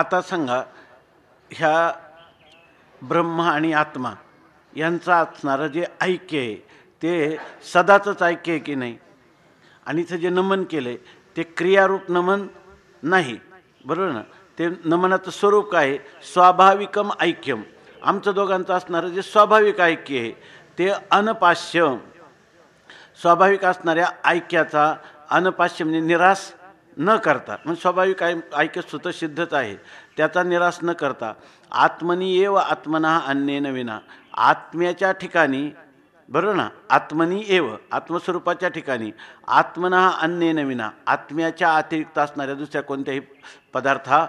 आता सांगा ह्या ब्रह्म आणि आत्मा यांचं असणारं जे ऐक्य आहे ते सदाचंच ऐक्य आहे की नाही आणि इथं जे नमन केलं आहे ते क्रियारूप नमन नाही बरोबर ना ते नमनाचं स्वरूप काय आहे स्वाभाविकम ऐक्यम आमचं दोघांचं असणारं जे स्वाभाविक ऐक्य आहे ते अनपाश्यम स्वाभाविक असणाऱ्या ऐक्याचा अनपाश्य म्हणजे निराश न करता म्हणजे स्वाभाविक आहे ऐक सुत सिद्धच आहे त्याचा निराश न करता आत्मनी एव आत्मना अन्येन विना आत्म्याच्या ठिकाणी बरोबर ना आत्मनी एव आत्मस्वरूपाच्या ठिकाणी आत्मना अन्येन विना आत्म्याच्या अतिरिक्त असणाऱ्या दुसऱ्या कोणत्याही पदार्था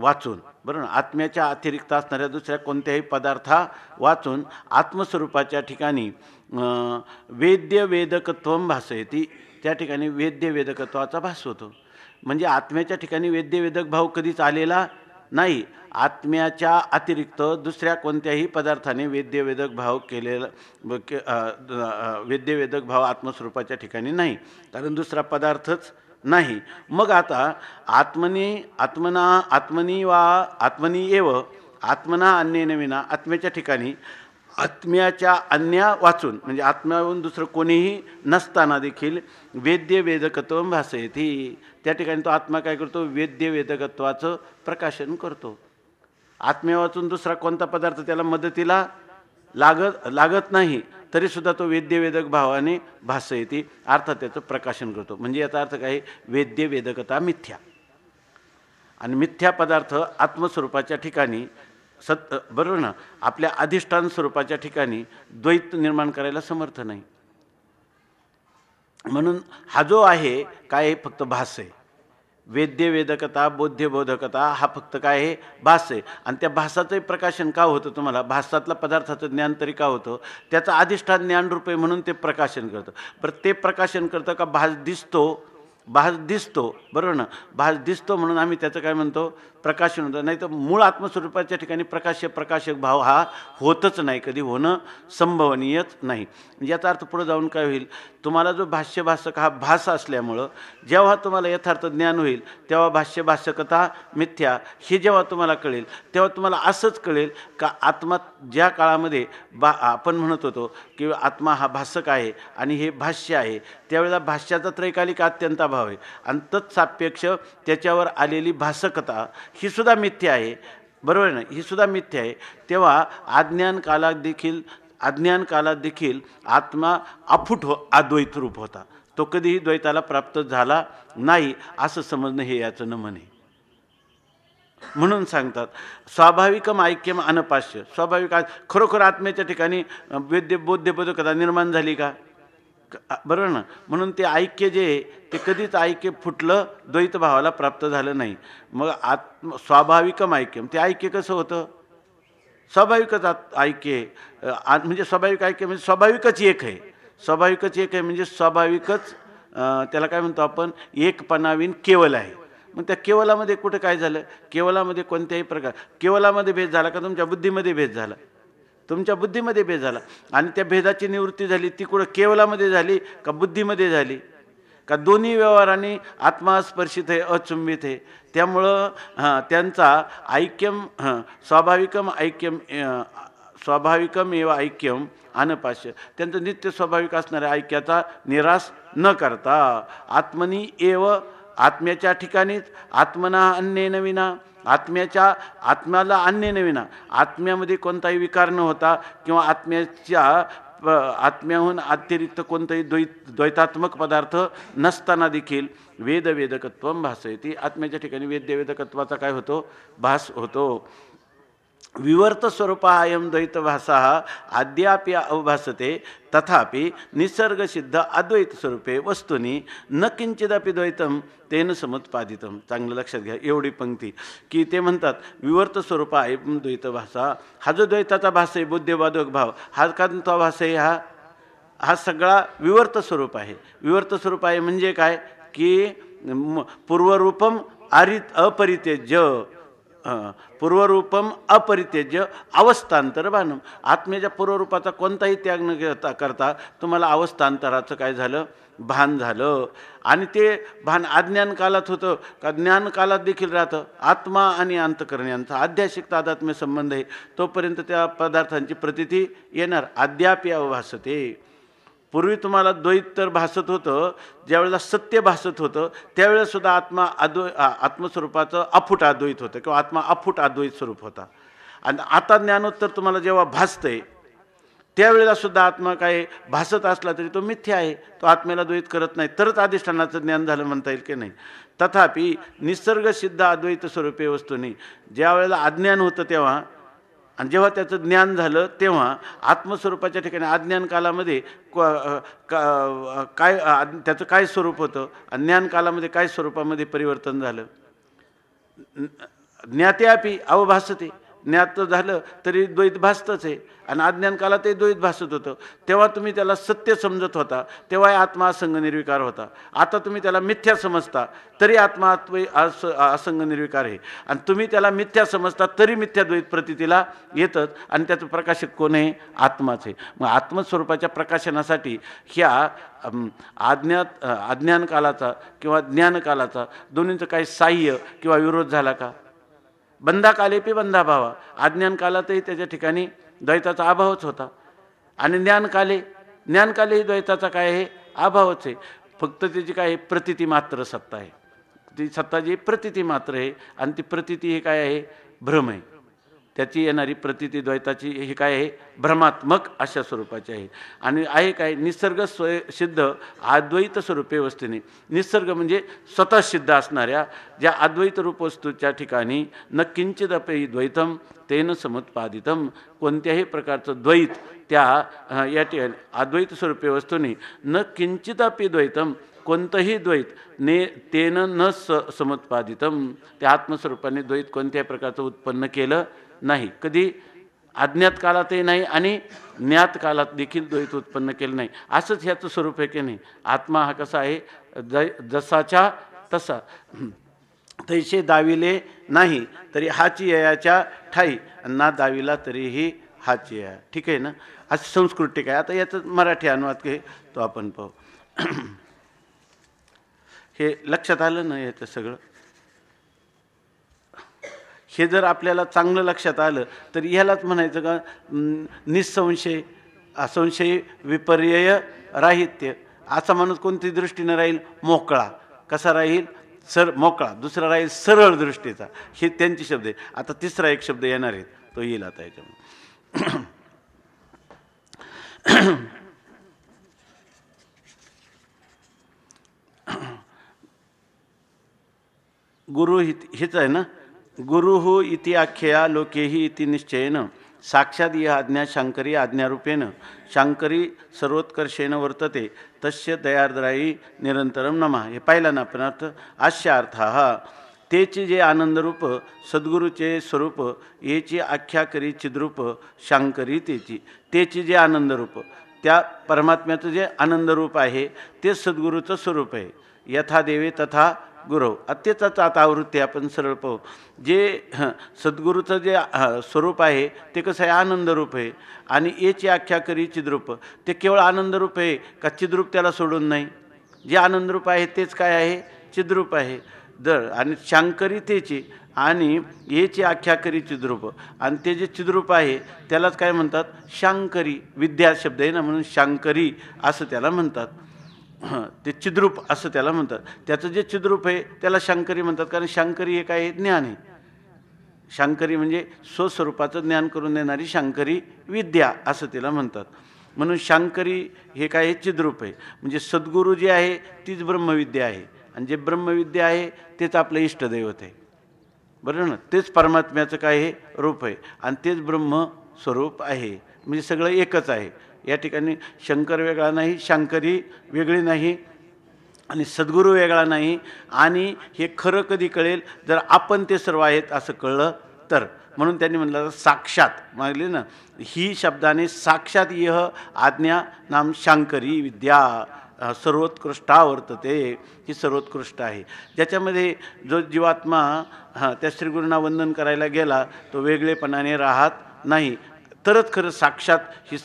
वाचून बरोबर आत्म्याच्या अतिरिक्त असणाऱ्या दुसऱ्या कोणत्याही पदार्था वाचून आत्मस्वरूपाच्या ठिकाणी वेद्य वेदकत्व भासयती त्या ठिकाणी वेद्य वेदकत्वाचा भास होतो म्हणजे आत्म्याच्या ठिकाणी वेद्यवेदक भाव कधीच आलेला नाही आत्म्याच्या अतिरिक्त दुसऱ्या कोणत्याही पदार्थाने वेद्यवेदक भाव केलेला के, वेद्यवेदक भाव आत्मस्वरूपाच्या ठिकाणी नाही कारण दुसरा पदार्थच नाही मग आता आत्मनी आत्मना आत्मनी वा आत्मनी एव आत्मना अन्य विना आत्म्याच्या ठिकाणी आत्म्याच्या अन्या वाचून म्हणजे आत्म्याहून दुसरं कोणीही नसताना देखील वेद्यवेदकत्व भासयती त्या ठिकाणी तो आत्मा काय करतो वेद्य वेदकत्वाचं प्रकाशन करतो आत्म्या वाचून दुसरा कोणता पदार्थ त्याला मदतीला लागत लागत नाही तरीसुद्धा तो वेद्यवेदक भावाने भास येते अर्थात त्याचं प्रकाशन करतो म्हणजे याचा अर्थ काय वेद्य वेदकता मिथ्या आणि मिथ्या पदार्थ आत्मस्वरूपाच्या ठिकाणी सत बरोबर ना आपल्या अधिष्ठान स्वरूपाच्या ठिकाणी द्वैत निर्माण करायला समर्थ नाही म्हणून हा जो आहे काय फक्त भास आहे वेद्य वेदकता बोध्य हा फक्त काय आहे भास आहे आणि त्या भासाचंही प्रकाशन का होतं तुम्हाला भासातला पदार्थाचं ज्ञान तरी का होतं त्याचं अधिष्ठान ज्ञानरूपे म्हणून ते प्रकाशन करतं पर ते प्रकाशन करतं का भास दिसतो भास दिसतो बरोबर ना भास दिसतो म्हणून आम्ही त्याचं काय म्हणतो प्रकाशन होतं नाही तर मूळ आत्मस्वरूपाच्या ठिकाणी प्रकाश्य प्रकाशक भाव हा होतच नाही कधी होणं संभवनीयच नाही म्हणजे याचा अर्थ पुढे जाऊन काय होईल तुम्हाला जो भाष्यभाषक हा भास असल्यामुळं जेव्हा तुम्हाला यथार्थ ज्ञान होईल तेव्हा भाष्यभाषकता मिथ्या हे जेव्हा तुम्हाला कळेल तेव्हा तुम्हाला असंच कळेल का आत्मा ज्या काळामध्ये बा आपण म्हणत होतो की आत्मा हा भाषक आहे आणि हे भाष्य आहे त्यावेळेला भाष्याचा त्रैकालिक अत्यंत भाव आहे आणि तत्सापेक्ष त्याच्यावर आलेली भासकता ही सुद्धा मिथ्य आहे बरोबर ना ही सुद्धा मिथ्य आहे तेव्हा अज्ञान देखील अज्ञान कालात देखील आत्मा अफूट हो अद्वैत रूप होता तो कधीही द्वैताला प्राप्त झाला नाही असं समजणं हे याचं नमन आहे म्हणून सांगतात स्वाभाविकम ऐक्यम अनपाश्य स्वाभाविक खरोखर आत्म्याच्या ठिकाणी वेद्य बोध्यबोधकता निर्माण झाली का बरोबर ना म्हणून ते ऐक्य जे ते कधीच ऐक्य फुटलं द्वैत भावाला प्राप्त झालं नाही मग आत्म स्वाभाविकम ऐक्य ते ऐक्य कसं होतं स्वाभाविकच आत ऐक्य म्हणजे स्वाभाविक ऐक्य म्हणजे स्वाभाविकच एक आहे स्वाभाविकच एक आहे म्हणजे स्वाभाविकच त्याला काय म्हणतो आपण एकपणावीन केवल आहे मग त्या केवलामध्ये कुठं काय झालं केवलामध्ये कोणत्याही प्रकार केवलामध्ये भेद झाला का तुमच्या बुद्धीमध्ये भेद झाला तुमच्या बुद्धीमध्ये भेद झाला आणि त्या भेदाची निवृत्ती झाली ती कुठं केवलामध्ये झाली का बुद्धीमध्ये झाली का दोन्ही व्यवहारांनी आत्मा स्पर्शित आहे अचुंबित आहे त्यामुळं त्यांचा ऐक्यम स्वाभाविकम ऐक्यम स्वाभाविकम एव ऐक्यम अनपाश्य त्यांचं नित्य स्वाभाविक असणाऱ्या ऐक्याचा निराश न करता आत्मनी एव आत्म्याच्या ठिकाणीच आत्मना अन्येन विना आत्म्याच्या आत्म्याला अन्य नविना आत्म्यामध्ये कोणताही विकार न होता किंवा आत्म्याच्या आत्म्याहून अतिरिक्त कोणताही द्वैत द्वैतात्मक पदार्थ नसताना देखील वेदवेदकत्व भास येते आत्म्याच्या ठिकाणी वेद्यवेदकत्वाचा काय होतो भास होतो विवर्त स्वरूपायम द्वैतभाषा द्वैत अद्यापि अवभासते तथापि निसर्गसिद्ध अद्वैत स्वरूपे न किंचिदपि द्वैतम तेन समुत्पादितम चांगलं लक्षात घ्या एवढी पंक्ती की ते म्हणतात विवर्त स्वरूप आहे द्वैत भाषा हा जो द्वैताचा भास आहे बुद्धिवादक भाव हा कांता आहे हा हा सगळा विवर्त स्वरूप आहे विवर्त स्वरूप आहे म्हणजे काय की पूर्वरूपम आरित अपरित्यज्य पूर्वरूपम अपरित्यज्य अवस्थांतर भान आत्म्याच्या पूर्वरूपाचा कोणताही त्याग न करता करता तुम्हाला अवस्थांतराचं काय झालं भान झालं आणि ते भान अज्ञान कालात होतं का ज्ञान कालात देखील राहतं आत्मा आणि अंतकरण यांचा आध्यासिक तादात्म्य संबंध आहे तोपर्यंत त्या पदार्थांची प्रतिती येणार अद्यापि अवभासते पूर्वी तुम्हाला द्वैत तर भासत होतं ज्यावेळेला सत्य भासत होतं त्यावेळेलासुद्धा आत्मा अद्वै आत्मस्वरूपाचं अफूट अद्वैत होतं किंवा आत्मा अफूट अद्वैत स्वरूप होता आणि आता ज्ञानोत्तर तुम्हाला जेव्हा आहे त्यावेळेलासुद्धा आत्मा काय भासत असला तरी तो मिथ्य आहे तो आत्म्याला द्वैत करत नाही तरच अधिष्ठानाचं ज्ञान झालं म्हणता येईल की नाही तथापि निसर्गसिद्ध अद्वैत स्वरूपे वस्तूने ज्यावेळेला अज्ञान होतं तेव्हा आणि जेव्हा त्याचं ज्ञान झालं तेव्हा आत्मस्वरूपाच्या ठिकाणी अज्ञान कालामध्ये काय त्याचं काय स्वरूप होतं अज्ञान कालामध्ये काय स्वरूपामध्ये परिवर्तन झालं ज्ञात्यापी अवभासते ज्ञात झालं तरी द्वैत भासतच आहे आणि अज्ञान कालातही द्वैत भासत होतं तेव्हा तुम्ही त्याला सत्य समजत होता तेव्हा आत्मा असंग निर्विकार होता आता तुम्ही त्याला मिथ्या समजता तरी आत्मा आत्मय अस असंग निर्विकार आहे आणि तुम्ही त्याला मिथ्या समजता तरी मिथ्या द्वैत प्रतितीला येतच आणि त्याचं प्रकाशक कोण आहे आत्माच आहे मग आत्मस्वरूपाच्या प्रकाशनासाठी ह्या आज्ञात अज्ञानकालाचा किंवा ज्ञानकालाचा दोन्हींचं काही साह्य किंवा विरोध झाला का बंधा कालेपी बंधा भावा अज्ञान कालातही त्याच्या ठिकाणी द्वैताचा अभावच होता आणि ज्ञानकाले ज्ञानकालेही द्वैताचा काय आहे अभावच आहे फक्त त्याची काय आहे प्रतिती मात्र सत्ता आहे ती सत्ता जी प्रतिती मात्र आहे आणि ती प्रतिती हे काय आहे भ्रम आहे त्याची येणारी प्रतिती द्वैताची हे काय आहे भ्रमात्मक अशा स्वरूपाची आहे आणि आहे काय निसर्ग स्वयसिद्ध अद्वैत स्वरूपे वस्तूने निसर्ग म्हणजे स्वतः सिद्ध असणाऱ्या ज्या अद्वैत रूप वस्तूच्या ठिकाणी न किंचित अपे द्वैतम तेन समुत्पादितम कोणत्याही प्रकारचं द्वैत त्या या ठिकाणी अद्वैत स्वरूपे वस्तूने न किंचित अपे द्वैतम कोणतंही द्वैत ने तेन न स समुत्पादितम त्या आत्मस्वरूपाने द्वैत कोणत्याही प्रकारचं उत्पन्न केलं नाही कधी अज्ञात काळातही नाही आणि ज्ञात काळात देखील द्वैत उत्पन्न केलं नाही असंच ह्याचं स्वरूप आहे की नाही आत्मा हा कसा आहे जसाचा जसाच्या तसा तैसे दाविले नाही तरी हाची ययाच्या ठाई ना दाविला तरीही हाची या ठीक आहे ना असं संस्कृत ठीक आहे आता याचं मराठी अनुवाद घे तो आपण पाहू हे लक्षात आलं ना याचं सगळं हे जर आपल्याला चांगलं लक्षात आलं तर ह्यालाच म्हणायचं का निसंशय असंशय विपर्यय राहित्य असा माणूस कोणती दृष्टीनं राहील मोकळा कसा राहील सर मोकळा दुसरा राहील सरळ दृष्टीचा हे त्यांचे शब्द आहे आता तिसरा एक शब्द येणार आहे तो येईल आता याच्यामध्ये गुरु हित हेच आहे ना गुरु इति आख्या लोके ही इति निश्चयन साक्षात यह आज्ञा शंकरी आज्ञारूपेण शंकरी सर्वोत्कर्षेण वर्तते तस्य दयाद्रायी निरंतरम नमा हे पाहिला ना पण अर्थ आश्य अर्थ हा जे आनंदरूप सद्गुरूचे स्वरूप याची आख्या करी चिद्रूप शंकरी तेची तेचि जे आनंदरूप त्या परमात्म्याचं जे आनंदरूप आहे ते सद्गुरूचं स्वरूप आहे यथा देवे तथा गुरव तेच आता आवृत्ती आपण सरळ पाहू जे सद्गुरूचं जे स्वरूप आहे ते कसं आहे आनंदरूप आहे आणि एची आख्या करी चिद्रूप ते केवळ आनंदरूप आहे का चिद्रूप त्याला सोडून नाही जे आनंदरूप आहे तेच काय आहे चिद्रूप आहे दर आणि शांकरी तेची आणि याची आख्या करी चिद्रूप आणि ते जे चिद्रूप आहे त्यालाच काय म्हणतात शांकरी विद्या शब्द आहे ना म्हणून शांकरी असं त्याला म्हणतात ते चिद्रूप असं त्याला म्हणतात त्याचं जे चिद्रूप आहे त्याला शंकरी म्हणतात कारण शंकरी हे काय ज्ञान आहे शंकरी म्हणजे स्वस्वरूपाचं ज्ञान करून देणारी शंकरी विद्या असं तिला म्हणतात म्हणून शंकरी हे काय आहे चिद्रूप आहे म्हणजे सद्गुरू जे आहे तीच ब्रह्मविद्या आहे आणि जे ब्रह्मविद्या आहे तेच आपलं इष्टदैवत आहे बरं ना तेच परमात्म्याचं काय रूप आहे आणि तेच ब्रह्मस्वरूप आहे म्हणजे सगळं एकच आहे या ठिकाणी शंकर वेगळा नाही शंकरी वेगळी नाही आणि सद्गुरू वेगळा नाही आणि हे खरं कधी कळेल जर आपण ते सर्व आहेत असं कळलं तर म्हणून त्यांनी म्हटलं साक्षात मागली ना ही शब्दाने साक्षात यह आज्ञा नाम शांकरी विद्या सर्वोत्कृष्टा वर्तते ही सर्वोत्कृष्ट आहे ज्याच्यामध्ये जो जीवात्मा हां त्या श्रीगुरूंना वंदन करायला गेला तो वेगळेपणाने राहत नाही तरच खरं साक्षात ही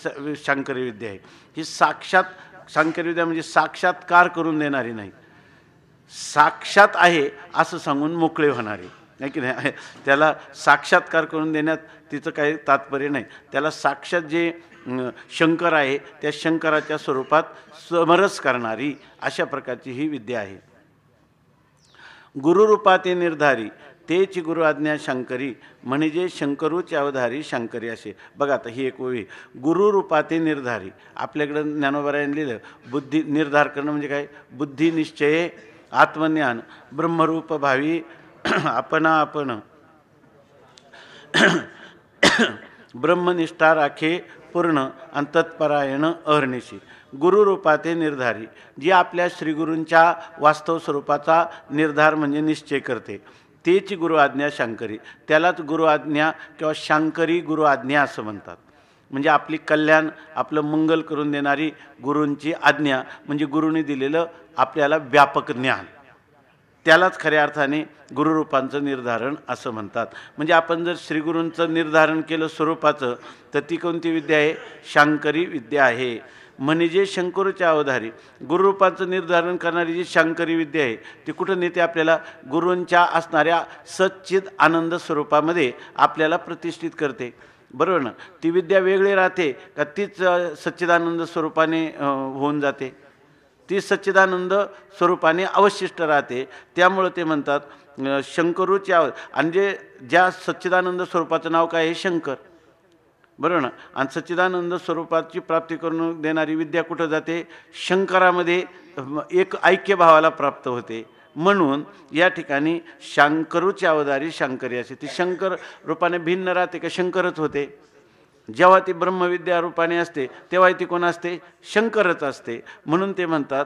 शंकरी विद्या आहे ही साक्षात शंकरी विद्या म्हणजे साक्षात्कार करून देणारी नाही साक्षात आहे असं सांगून मोकळे होणारे नाही की नाही त्याला साक्षात्कार करून देण्यात तिचं काही तात्पर्य नाही त्याला साक्षात जे शंकर आहे त्या शंकराच्या स्वरूपात समरस करणारी अशा प्रकारची ही विद्या आहे गुरुरूपाते निर्धारी तेच गुरु आज्ञा शंकरी म्हणजे शंकरूच अवधारी शंकरी असे बघा आता ही एक ओळी रूपाते निर्धारी आपल्याकडं ज्ञानोबरायन लिहिलं बुद्धी निर्धार करणं म्हणजे काय बुद्धी निश्चये आत्मज्ञान ब्रह्मरूप भावी आपणा आपण ब्रह्मनिष्ठा राखे पूर्ण आणि तत्परायण अहर्निशी रूपाते निर्धारी जी आपल्या श्रीगुरूंच्या वास्तव स्वरूपाचा निर्धार म्हणजे निश्चय करते तेच आज्ञा शंकरी त्यालाच गुरु आज्ञा किंवा गुरु आज्ञा असं म्हणतात म्हणजे आपली कल्याण आपलं मंगल करून देणारी गुरूंची आज्ञा म्हणजे गुरुने दिलेलं आपल्याला व्यापक ज्ञान त्यालाच खऱ्या अर्थाने गुरुरूपांचं निर्धारण असं म्हणतात म्हणजे आपण जर श्रीगुरूंचं निर्धारण केलं स्वरूपाचं तर ती कोणती विद्या आहे शांकरी विद्या आहे म्हणजे शंकरूच्या अवधारी गुरुरूपांचं निर्धारण करणारी जी शंकरी विद्या आहे ती कुठं नेते आपल्याला गुरूंच्या असणाऱ्या सच्चित आनंद स्वरूपामध्ये आपल्याला प्रतिष्ठित करते बरोबर ना ती विद्या वेगळी राहते का तीच सच्चिदानंद स्वरूपाने होऊन जाते ती सच्चिदानंद स्वरूपाने अवशिष्ट राहते त्यामुळं ते म्हणतात शंकरूच्या आणि जे ज्या सच्चिदानंद स्वरूपाचं नाव काय आहे शंकर बरोबर ना आणि सच्चिदानंद स्वरूपाची प्राप्ती करून देणारी विद्या कुठं जाते शंकरामध्ये एक ऐक्य भावाला प्राप्त होते म्हणून या ठिकाणी शंकरूची अवधारी शंकरी असे ती शंकर रूपाने भिन्न राहते का शंकरच होते जेव्हा ती ब्रह्मविद्या रूपाने असते तेव्हाही ती कोण असते शंकरच असते म्हणून ते म्हणतात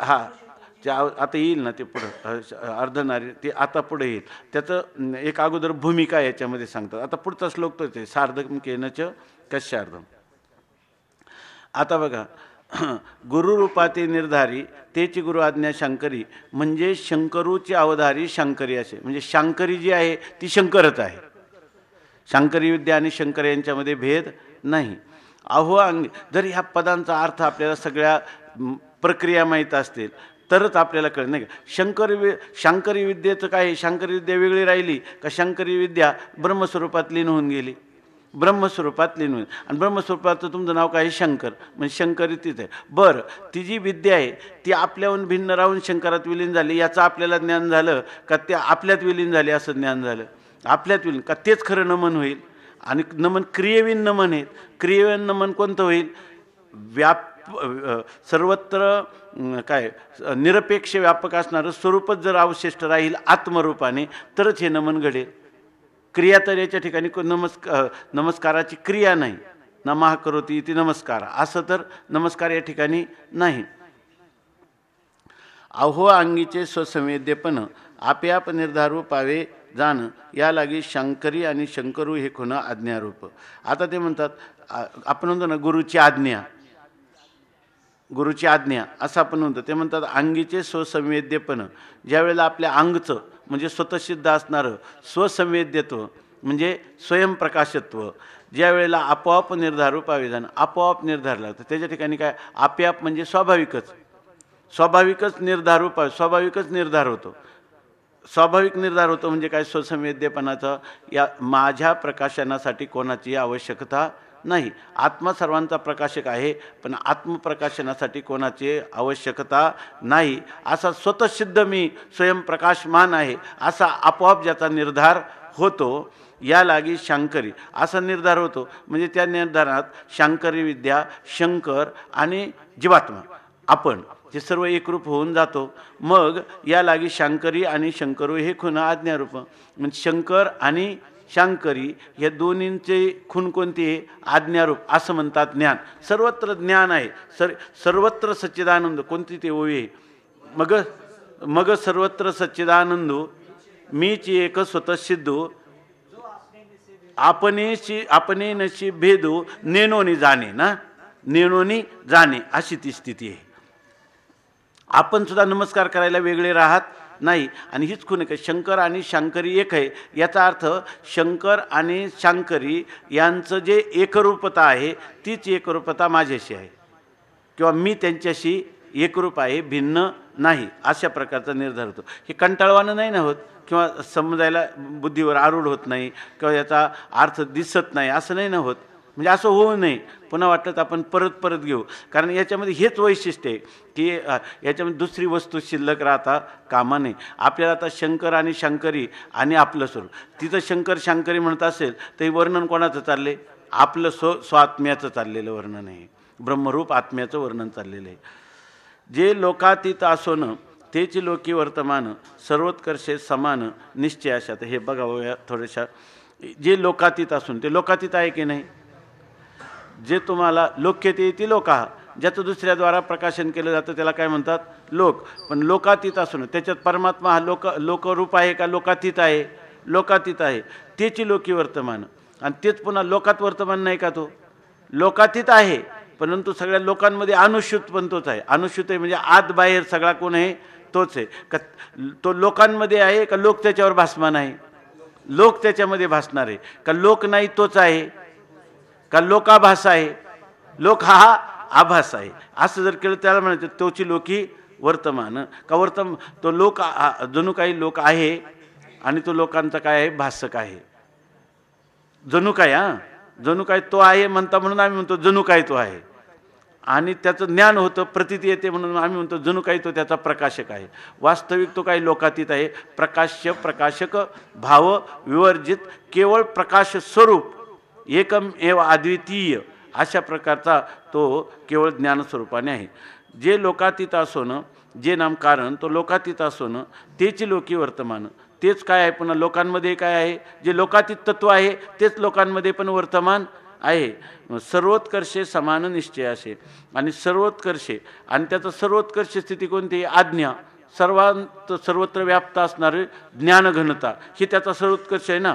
हां ते आता येईल ना ते पुढं अर्धनारी ते आता पुढे येईल त्याचं एक अगोदर भूमिका याच्यामध्ये सांगतात आता पुढचा श्लोक तोच आहे सार्धक केनच कशार्धम आता बघा गुरुरूपाती निर्धारी तेची गुरु आज्ञा शंकरी म्हणजे शंकरूची अवधारी शंकरी असे म्हणजे शंकरी जी आहे ती शंकरच आहे शंकरी विद्या आणि शंकर यांच्यामध्ये भेद नाही अहो अंग जर ह्या पदांचा अर्थ आपल्याला सगळ्या प्रक्रिया माहीत असतील तरच आपल्याला कळेल नाही का शंकर वि शंकरी विद्येचं काय शंकरी विद्या वेगळी राहिली का शंकरी विद्या ब्रह्मस्वरूपात लीन होऊन गेली ब्रह्मस्वरूपात लीन होईल आणि ब्रह्मस्वरूपाचं तुमचं नाव काय आहे शंकर म्हणजे शंकरी तिथे आहे बरं ती जी विद्या आहे ती आपल्याहून भिन्न राहून शंकरात विलीन झाली याचं आपल्याला ज्ञान झालं का ते आपल्यात विलीन झाले असं ज्ञान झालं आपल्यात विलीन का तेच खरं नमन होईल आणि नमन क्रियवीन नमन आहेत क्रियवीन नमन कोणतं होईल व्याप सर्वत्र काय निरपेक्ष व्यापक असणारं स्वरूपच जर अवशिष्ट राहील आत्मरूपाने तरच हे नमन घडेल क्रिया तर याच्या ठिकाणी नमस्कार नमस्काराची क्रिया नाही नमाह करोती ती नमस्कार असं तर नमस्कार या ठिकाणी नाही अहो अंगीचे स्वसंवेद्यपण आपेआप निर्धारू पावे जाणं या लागी शंकरी आणि शंकरू हे खुणं आज्ञारूप आता ते म्हणतात आपण म्हणतो ना गुरुची आज्ञा गुरुची आज्ञा असं आपण म्हणतो ते म्हणतात अंगीचे स्वसंवेद्यपण ज्यावेळेला आपल्या अंगचं म्हणजे स्वतःसिद्ध असणारं स्वसंवेद्यत्व म्हणजे स्वयंप्रकाशत्व ज्यावेळेला आपोआप निर्धार रूपाविधान आपोआप निर्धार लागतं त्याच्या ठिकाणी काय आपेआप म्हणजे स्वाभाविकच स्वाभाविकच निर्धार रूपा स्वाभाविकच निर्धार होतो स्वाभाविक निर्धार होतो म्हणजे काय स्वसंवेद्यपणाचा या माझ्या प्रकाशनासाठी कोणाची आवश्यकता नाही आत्मा सर्वांचा प्रकाशक आहे पण आत्मप्रकाशनासाठी कोणाची आवश्यकता नाही असा स्वतःसिद्ध मी स्वयंप्रकाशमान आहे असा आपोआप ज्याचा निर्धार होतो या लागी शंकरी असा निर्धार होतो म्हणजे त्या निर्धारात शंकरी विद्या शंकर आणि जीवात्मा आपण हे सर्व एकरूप होऊन जातो मग या लागी शंकरी आणि शंकरू हे खुना आज्ञारूप म्हणजे शंकर आणि शंकरी या दोन्हींचे खून कोणते आज्ञारूप असं म्हणतात ज्ञान सर्वत्र ज्ञान आहे सर सर्वत्र सच्चिदानंद कोणती ते ओवी मग मग सर्वत्र सच्चिदानंद मीची एक स्वतः सिद्धू आपणेशी आपणे नशी भेदू नेनोनी जाणे ना नेनोनी जाणे अशी ती स्थिती आहे आपण सुद्धा नमस्कार करायला वेगळे राहत नाही आणि हीच खून एक आहे शंकर आणि शंकरी एक आहे याचा अर्थ शंकर आणि शंकरी यांचं जे एकरूपता आहे तीच एकरूपता माझ्याशी आहे किंवा मी त्यांच्याशी एकरूप आहे भिन्न नाही अशा प्रकारचा निर्धार होतो हे कंटाळवानं नाही ना होत किंवा समजायला बुद्धीवर आरूढ होत नाही किंवा याचा अर्थ दिसत नाही असं नाही ना होत म्हणजे असं होऊ नये पुन्हा वाटलं तर आपण परत परत घेऊ कारण याच्यामध्ये हेच वैशिष्ट्य आहे की याच्यामध्ये दुसरी वस्तू शिल्लक राहता कामा नये आपल्याला आता शंकर आणि शंकरी आणि आपलं स्वरूप तिथं शंकर शंकरी म्हणत असेल तर हे वर्णन कोणाचं चालले आपलं स्व स्वात्म्याचं चाललेलं वर्णन आहे ब्रह्मरूप आत्म्याचं वर्णन चाललेलं आहे जे लोकातीत न तेच लोकी वर्तमान सर्वोत्कर्ष समान निश्चयाशात हे बघावं थोड्याशा जे लोकातीत असून ते लोकातीत आहे की नाही जे तुम्हाला लोक्य ते ती लोक आहात ज्याचं दुसऱ्याद्वारा प्रकाशन केलं जातं त्याला काय म्हणतात लोक पण लोकातीत असून त्याच्यात परमात्मा हा लोक लोकरूप आहे का लोकातीत आहे लोकातीत आहे त्याची लोकी वर्तमान आणि तेच पुन्हा लोकात वर्तमान नाही का तो लोकातीत आहे परंतु सगळ्या लोकांमध्ये अनुश्युत पण तोच आहे अनुश्युत आहे म्हणजे आत बाहेर सगळा कोण आहे तोच आहे का तो लोकांमध्ये आहे का लोक त्याच्यावर भासमान आहे लोक त्याच्यामध्ये भासणार आहे का लोक नाही तोच आहे का लोकाभास आहे लोक हा आभास आहे असं जर केलं त्याला म्हणायचं तोची लोकी वर्तमान का वर्तम तो लोक जणू काही लोक आहे आणि तो लोकांचा काय आहे भाषक आहे जणू काय हां जणू काय तो आहे म्हणता म्हणून आम्ही म्हणतो जणू काय तो आहे आणि त्याचं ज्ञान होतं प्रतिती येते म्हणून आम्ही म्हणतो जणू काही तो त्याचा प्रकाशक आहे वास्तविक तो काही लोकातीत आहे प्रकाश्य प्रकाशक भाव विवर्जित केवळ प्रकाश स्वरूप एकम एव अद्वितीय अशा प्रकारचा तो केवळ ज्ञानस्वरूपाने आहे जे लोकातीत असोनं जे नाम कारण तो लोकातीत असोनं तेची लोकी वर्तमान तेच काय आहे पुन्हा लोकांमध्ये काय आहे जे लोकातीत तत्व आहे तेच लोकांमध्ये पण वर्तमान आहे सर्वोत्कर्षे समान निश्चय असे आणि सर्वोत्कर्षे आणि त्याचं सर्वोत्कर्ष स्थिती कोणती आज्ञा सर्वांत सर्वत्र व्याप्त असणारे ज्ञानघनता ही त्याचा सर्वोत्कर्ष आहे ना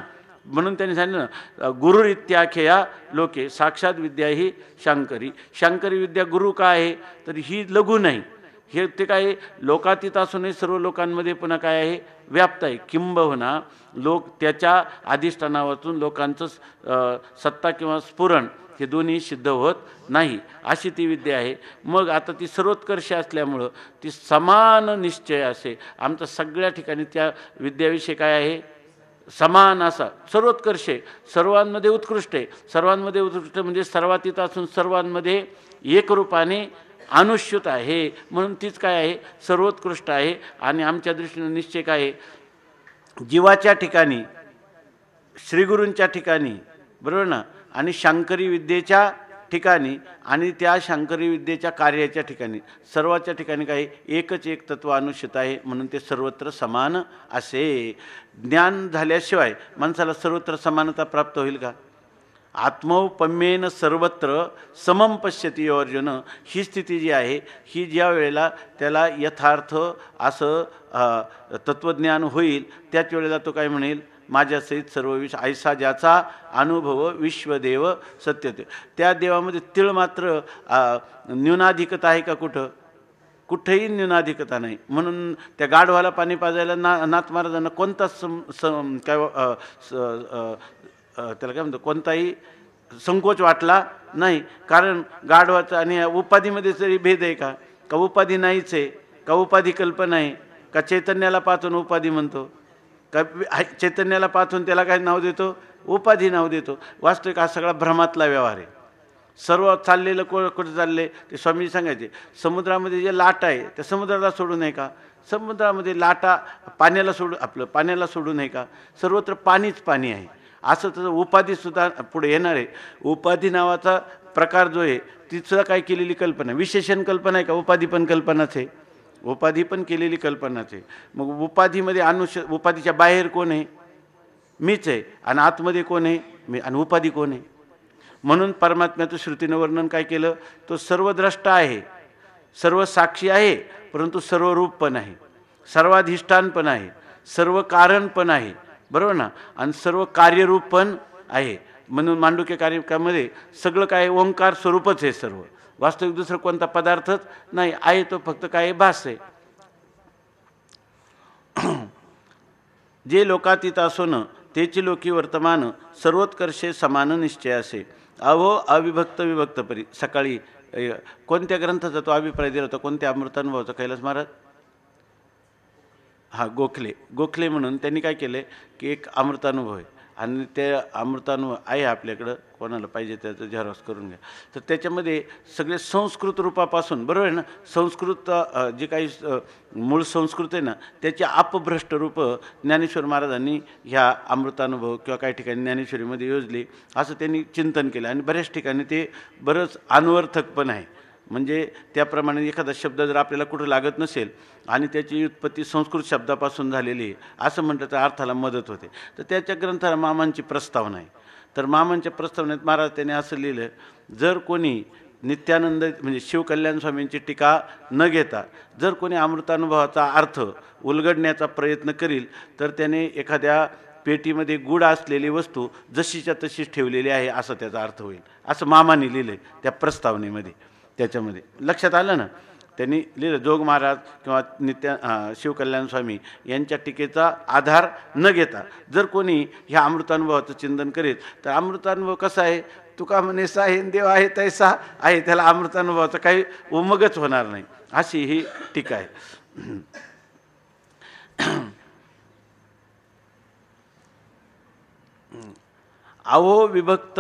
म्हणून त्यांनी सांगितलं गुरु गुरुरित्याख्या लोके साक्षात विद्या ही शंकरी शांकरी विद्या गुरु का आहे तर ही लघु नाही हे ते काय लोकातीत असूनही सर्व लोकांमध्ये पुन्हा काय आहे व्याप्त आहे किंबहुना लोक त्याच्या अधिष्ठानावरून लोकांचं सत्ता किंवा स्फुरण हे दोन्ही सिद्ध होत नाही अशी ती विद्या आहे मग आता ती सर्वोत्कर्ष असल्यामुळं ती समान निश्चय असे आमचं सगळ्या ठिकाणी त्या विद्याविषयी काय आहे समान असा सर्वोत्कर्षे सर्वांमध्ये उत्कृष्ट आहे सर्वांमध्ये उत्कृष्ट म्हणजे सर्वातीत असून सर्वांमध्ये एकरूपाने अनुश्युत आहे म्हणून तीच काय आहे सर्वोत्कृष्ट आहे आणि आमच्या दृष्टीनं निश्चय काय आहे जीवाच्या ठिकाणी श्रीगुरूंच्या ठिकाणी बरोबर ना आणि शंकरी विद्येच्या ठिकाणी आणि त्या शंकरी विद्येच्या कार्याच्या ठिकाणी सर्वाच्या ठिकाणी काय एकच एक तत्व अनुषित आहे म्हणून ते सर्वत्र समान असे ज्ञान झाल्याशिवाय माणसाला सर्वत्र समानता प्राप्त होईल का आत्मौपम्येनं सर्वत्र समम पश्यती अर्जुन ही स्थिती जी आहे ही ज्या वेळेला त्याला यथार्थ असं तत्त्वज्ञान होईल त्याच वेळेला तो काय म्हणेल माझ्यासहित सर्व विष ऐसा ज्याचा अनुभव विश्वदेव सत्यते त्या देवामध्ये तिळ मात्र न्यूनाधिकता आहे का कुठं कुठेही न्यूनाधिकता नाही म्हणून त्या गाढवाला पाणी पाजायला ना नाथ महाराजांना कोणताच सम सम काय त्याला काय म्हणतो कोणताही संकोच वाटला नाही कारण गाढवाचा आणि उपाधीमध्ये जरी भेद आहे का का उपाधी नाहीच आहे का उपाधी कल्पना आहे का चैतन्याला पाचून उपाधी म्हणतो का चैतन्याला पाचून त्याला काय नाव देतो उपाधी नाव देतो वास्तविक हा सगळा भ्रमातला व्यवहार आहे सर्व चाललेलं को कुठं चालले ते स्वामीजी सांगायचे समुद्रामध्ये जे लाटा आहे त्या समुद्राला सोडू नये का समुद्रामध्ये लाटा पाण्याला सोडू आपलं पाण्याला सोडू नये का सर्वत्र पाणीच पाणी आहे असं तसं उपाधीसुद्धा पुढे येणार आहे उपाधी नावाचा प्रकार जो आहे तीसुद्धा काय केलेली कल्पना विशेषण कल्पना आहे का उपाधी पण कल्पनाच आहे उपाधी पण केलेली कल्पनाच आहे मग उपाधीमध्ये अनुष उपाधीच्या बाहेर कोण आहे मीच आहे आणि आतमध्ये कोण आहे मी आणि उपाधी कोण आहे म्हणून परमात्म्याचं श्रुतीनं वर्णन काय केलं तो सर्वद्रष्टा आहे सर्व साक्षी आहे परंतु सर्व रूप पण आहे सर्वाधिष्ठान पण आहे सर्व कारण पण आहे बरोबर ना आणि सर्व कार्यरूप पण आहे म्हणून मांडुके कार्यक्रमामध्ये सगळं काय ओंकार स्वरूपच आहे सर्व वास्तविक दुसरं कोणता पदार्थच नाही आहे तो फक्त काय भास आहे जे लोकातीत न तेची लोकी वर्तमान सर्वोत्कर्षे समान निश्चय असे अहो अविभक्त विभक्त परी सकाळी कोणत्या ग्रंथाचा तो अभिप्राय दिला होता कोणत्या अमृतानुभवाचा कैलास महाराज हां गोखले गोखले म्हणून त्यांनी काय केले की एक अमृतानुभव आहे आणि ते अमृतानु आहे आपल्याकडं कोणाला पाहिजे त्याचा झेरॉक्स करून घ्या तर त्याच्यामध्ये सगळे संस्कृत रूपापासून बरोबर आहे ना संस्कृत जे काही मूळ संस्कृत आहे ना त्याचे अपभ्रष्ट रूप ज्ञानेश्वर महाराजांनी ह्या अमृतानुभव किंवा काही ठिकाणी ज्ञानेश्वरीमध्ये योजले असं त्यांनी चिंतन केलं आणि बऱ्याच ठिकाणी ते बरंच अनवर्थक पण आहे म्हणजे त्याप्रमाणे एखादा शब्द जर आपल्याला कुठं लागत नसेल आणि त्याची उत्पत्ती संस्कृत शब्दापासून झालेली आहे असं म्हटलं तर अर्थाला मदत होते तर त्याच्या ग्रंथाला मामांची प्रस्तावना आहे तर मामांच्या प्रस्तावनेत महाराज त्याने असं लिहिलं जर कोणी नित्यानंद म्हणजे शिवकल्याण स्वामींची टीका न घेता जर कोणी अमृतानुभवाचा अर्थ उलगडण्याचा प्रयत्न करील तर त्याने एखाद्या पेटीमध्ये गुड असलेली वस्तू जशीच्या तशीच ठेवलेली आहे असा त्याचा अर्थ होईल असं मामाने लिहिलं त्या प्रस्तावनेमध्ये त्याच्यामध्ये लक्षात आलं ना त्यांनी लिहिलं जोग महाराज किंवा नित्या शिवकल्याण स्वामी यांच्या टीकेचा आधार न घेता जर कोणी ह्या अमृतानुभवाचं चिंतन करीत तर अमृतानुभव कसा आहे तुका म्हणे सा हे देव आहे तैसा आहे त्याला अमृतानुभवाचं काही उमगच होणार नाही अशी ही टीका आहे अहो विभक्त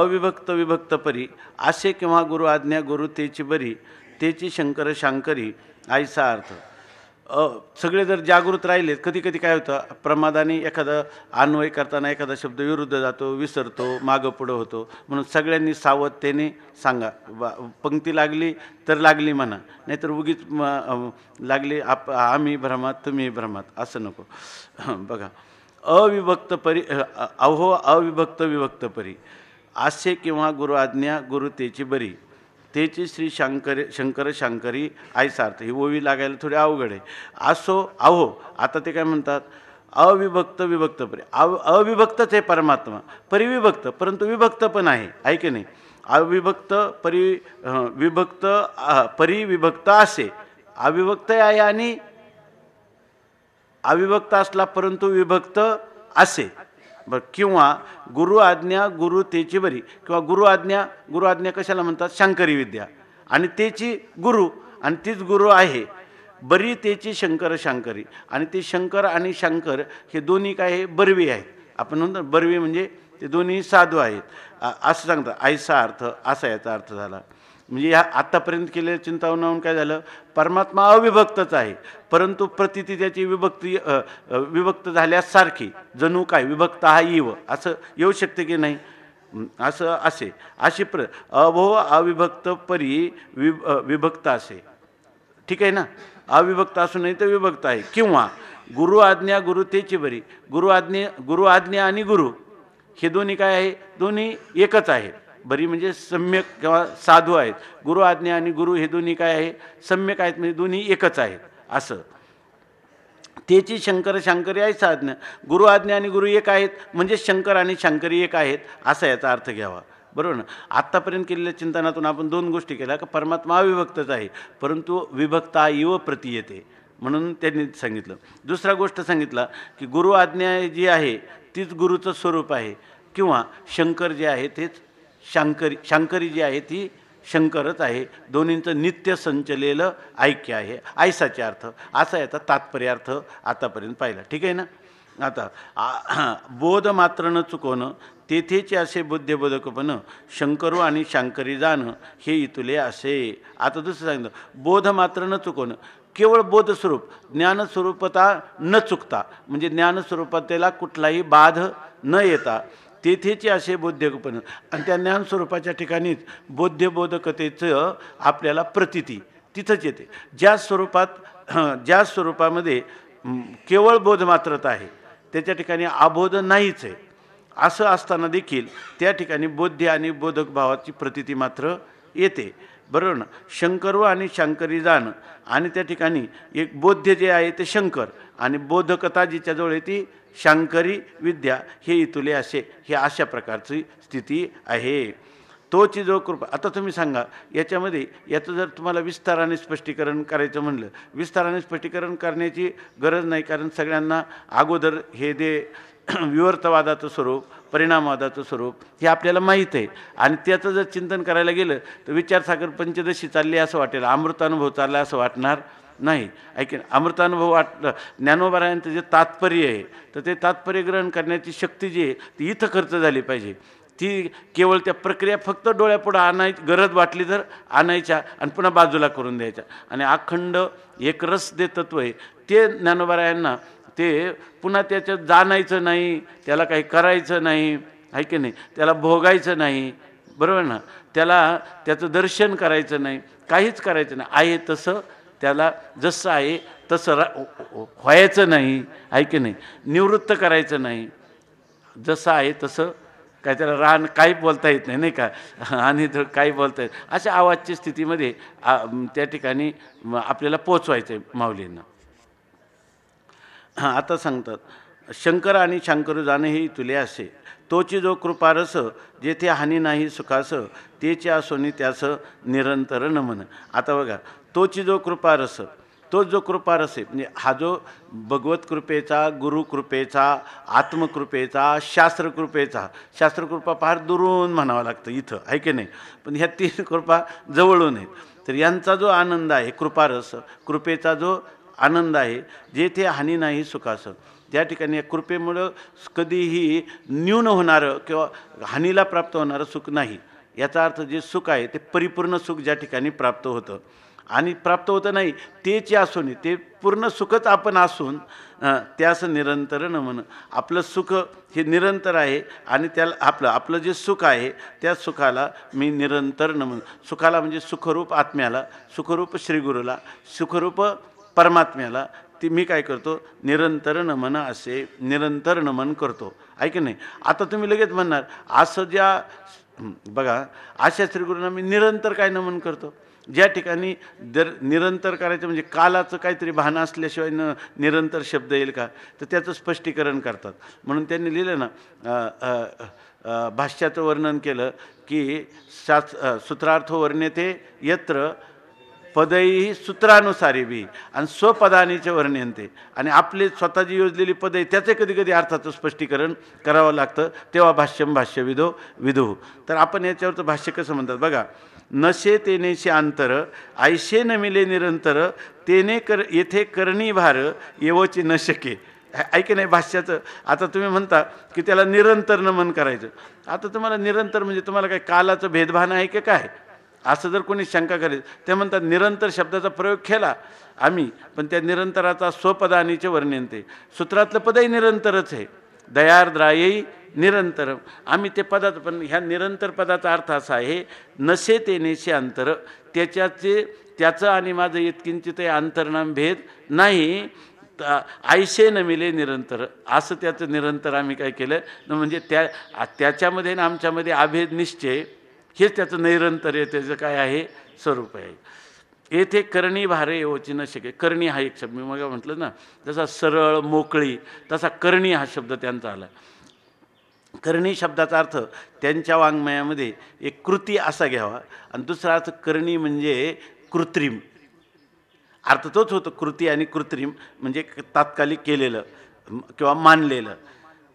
अविभक्त विभक्त परी आशे किंवा गुरु आज्ञा गुरु तेची बरी तेची शंकर शांकरी आईचा अर्थ सगळे जर जागृत राहिलेत कधी कधी काय होतं प्रमादाने एखादा अन्वय करताना एखादा शब्द विरुद्ध जातो विसरतो मागं पुढं होतो म्हणून सगळ्यांनी सावधतेने सांगा वा पंक्ती लागली तर लागली म्हणा नाहीतर उगीच लागली आप आम्ही भ्रमात तुम्ही भ्रमात असं नको बघा अविभक्त परी अहो अविभक्त विभक्त परी आस्य किंवा गुरु आज्ञा गुरु तेची बरी तेची श्री शंकर शंकर शंकरी सार्थ ही ओवी लागायला थोडी अवघड आहे असो अहो आता ते काय म्हणतात अविभक्त विभक्त परी अव अविभक्तच आहे परमात्मा परिविभक्त परंतु विभक्त पण आहे आहे की नाही अविभक्त परि विभक्त परिविभक्त असे अविभक्त आहे आणि अविभक्त असला परंतु विभक्त असे बर किंवा गुरु आज्ञा गुरु तेची बरी किंवा गुरु आज्ञा गुरु आज्ञा कशाला म्हणतात शंकरी विद्या आणि तेची गुरु आणि तीच गुरु आहे बरी तेची शंकर शंकरी आणि ते शंकर आणि शंकर हे दोन्ही काय आहे बरवी आहेत आपण म्हणतो बरवी म्हणजे ते दोन्ही साधू आहेत असं सांगतात आईचा अर्थ असा याचा अर्थ झाला म्हणजे ह्या आत्तापर्यंत केलेल्या चिंतावणाहून काय झालं परमात्मा अविभक्तच आहे परंतु प्रतिती त्याची विभक्ती विभक्त झाल्यासारखी जणू काय विभक्त हा इव असं येऊ शकते की नाही असं असे अशी प्र अभो अविभक्त परी विभक्त असे ठीक आहे ना अविभक्त असूनही तर विभक्त आहे किंवा गुरु आज्ञा गुरु तेची बरी गुरु आज्ञा गुरु आज्ञा आणि गुरु हे दोन्ही काय आहे दोन्ही एकच आहे बरी म्हणजे सम्यक किंवा साधू आहेत गुरु आज्ञा आणि गुरु हे दोन्ही काय आहे सम्यक आहेत म्हणजे दोन्ही एकच आहेत असं तेची शंकर शंकरी आहे साधना गुरु आज्ञा आणि गुरु एक आहेत म्हणजे शंकर आणि शंकरी एक आहेत असा याचा अर्थ घ्यावा बरोबर ना आत्तापर्यंत केलेल्या चिंतनातून आपण दोन गोष्टी केल्या का परमात्मा अविभक्तच आहे परंतु विभक्ता इव प्रती येते म्हणून त्यांनी सांगितलं दुसरा गोष्ट सांगितला की गुरु आज्ञा जी आहे तीच गुरुचं स्वरूप आहे किंवा शंकर जे आहे तेच शंकरी शांकरी जी आहे ती शंकरच आहे दोन्हींचं नित्य संचलेलं ऐक्य आहे आयसाचे अर्थ असा याचा तात्पर्य अर्थ आतापर्यंत पाहिला ठीक आहे ना आता बोध मात्र न चुकवणं तेथेचे असे पण शंकरू आणि शंकरी जाणं हे इतुले असे आता दुसरं सांगतो बोध मात्र न चुकवणं केवळ बोधस्वरूप ज्ञानस्वरूपता न चुकता म्हणजे ज्ञानस्वरूपतेला कुठलाही बाध न येता तेथेचे असे बोध्यपण आणि त्या ज्ञानस्वरूपाच्या ठिकाणीच बोध्यबोधकतेचं आपल्याला प्रतिती तिथंच येते ज्या स्वरूपात ज्या स्वरूपामध्ये केवळ बोध मात्रत आहे त्याच्या ठिकाणी अबोध नाहीच आहे असं असताना देखील त्या ठिकाणी बोध्य आणि बोधक भावाची प्रतिती मात्र येते बरोबर ना शंकरव आणि शंकरी जाणं आणि त्या ठिकाणी एक बोध्य जे आहे ते शंकर आणि बोधकथा जिच्याजवळ आहे ती शंकरी विद्या हे इतुले असे हे अशा प्रकारची स्थिती आहे तोची जो कृपा आता तुम्ही सांगा याच्यामध्ये याचं जर तुम्हाला विस्ताराने स्पष्टीकरण करायचं म्हणलं विस्ताराने स्पष्टीकरण करण्याची गरज नाही कारण सगळ्यांना अगोदर हे जे विवर्तवादाचं स्वरूप परिणामवादाचं स्वरूप हे आपल्याला माहीत आहे आणि त्याचं जर चिंतन करायला गेलं तर विचारसागर पंचदशी चालली असं वाटेल अमृतानुभव चालला असं वाटणार नाही ऐकेन अमृतानुभव वाटलं ज्ञानोबारायांचं जे तात्पर्य आहे तर ते तात्पर्य ग्रहण करण्याची शक्ती जी आहे ती इथं खर्च झाली पाहिजे ती केवळ त्या प्रक्रिया फक्त डोळ्यापुढं आणाय गरज वाटली तर आणायच्या आणि पुन्हा बाजूला करून द्यायच्या आणि अखंड एक रस दे तत्व आहे ते ज्ञानोबारायांना ते पुन्हा त्याच्यात जाणायचं नाही त्याला काही करायचं नाही आहे की नाही त्याला भोगायचं नाही बरोबर ना त्याला त्याचं दर्शन करायचं नाही काहीच करायचं नाही आहे तसं त्याला जसं आहे तसं रा हो- हो- व्हायचं नाही आहे की नाही निवृत्त करायचं नाही जसं आहे तसं काय त्याला रान काही बोलता येत नाही नाही का आणि तर काही बोलता येत अशा आवाजच्या स्थितीमध्ये त्या ठिकाणी आपल्याला पोचवायचं आहे माऊलींना आता सांगतात शंकर आणि शंकर जाणं ही तुले असे तोची जो कृपारस जेथे हानी नाही सुखास तेच्या सोनी त्यास निरंतर नमन आता बघा तोची जो कृपारस तोच जो कृपारस आहे म्हणजे हा जो भगवत कृपेचा गुरुकृपेचा आत्मकृपेचा शास्त्रकृपेचा शास्त्रकृपा फार दुरून म्हणावं लागतं इथं आहे की नाही पण ह्या तीन कृपा जवळून आहेत तर यांचा जो आनंद आहे कृपारस कृपेचा जो आनंद आहे जेथे हानी नाही सुखासं त्या ठिकाणी या कृपेमुळं कधीही न्यून होणारं किंवा हानीला प्राप्त होणारं सुख नाही याचा अर्थ जे सुख आहे ते परिपूर्ण सुख ज्या ठिकाणी प्राप्त होतं आणि प्राप्त होतं नाही तेच असून ते पूर्ण सुखच आपण असून त्यास निरंतर नमन आपलं सुख हे निरंतर आहे आणि त्याला आपलं आपलं जे सुख आहे त्या सुखाला मी निरंतर नमन सुखाला म्हणजे सुखरूप आत्म्याला सुखरूप श्रीगुरूला सुखरूप परमात्म्याला ती मी काय करतो निरंतर नमन असे निरंतर नमन करतो ऐक नाही आता तुम्ही लगेच म्हणणार असं ज्या बघा अशा श्रीगुरूंना मी निरंतर काय नमन करतो ज्या ठिकाणी दर निरंतर करायचं म्हणजे कालाचं काहीतरी भान असल्याशिवाय न निरंतर शब्द येईल का तर त्याचं स्पष्टीकरण करतात म्हणून त्यांनी लिहिलं ना भाष्याचं वर्णन केलं की शास सूत्रार्थ वर्ण्यते यत्र पदही सूत्रानुसारी बी आणि स्वपदानीचे वर्ण्यते आणि आपली स्वतःची योजलेली पदे त्याचे कधी कधी अर्थाचं स्पष्टीकरण करावं लागतं तेव्हा भाष्यम भाष्य विधो विधो तर आपण याच्यावरचं भाष्य कसं म्हणतात बघा नशे तेनेचे अंतर आयशे न मिले निरंतर तेने कर येथे करणी भार येवचे न शके ऐके नाही भाष्याचं आता तुम्ही म्हणता की त्याला निरंतर नमन करायचं आता तुम्हाला निरंतर म्हणजे तुम्हाला काय कालाचं भेदभान आहे की काय असं जर कोणी शंका करेल ते म्हणतात निरंतर शब्दाचा प्रयोग केला आम्ही पण त्या निरंतराचा स्वपदानीचे वर्णन ते सूत्रातलं पदही निरंतरच आहे दयार्द्रायी निरंतर आम्ही ते पदात पण ह्या निरंतर पदाचा अर्थ असा आहे नसे ते नेसे अंतर त्याच्याचे त्याचं आणि माझं इतकिंचितही अंतरनाम भेद नाही आयसे न मिले निरंतर असं त्याचं निरंतर आम्ही काय केलं म्हणजे त्या त्याच्यामध्ये ना आमच्यामध्ये अभेद निश्चय हेच त्याचं निरंतर आहे त्याचं काय आहे स्वरूप आहे येथे करणी भारे योची न शके करणी हा एक शब्द मी मग म्हटलं ना जसा सरळ मोकळी तसा करणी हा शब्द त्यांचा आला करणी शब्दाचा अर्थ त्यांच्या वाङ्मयामध्ये एक कृती असा घ्यावा आणि दुसरा अर्थ करणी म्हणजे कृत्रिम अर्थ तोच होतो कृती आणि कृत्रिम म्हणजे तात्कालिक केलेलं किंवा मानलेलं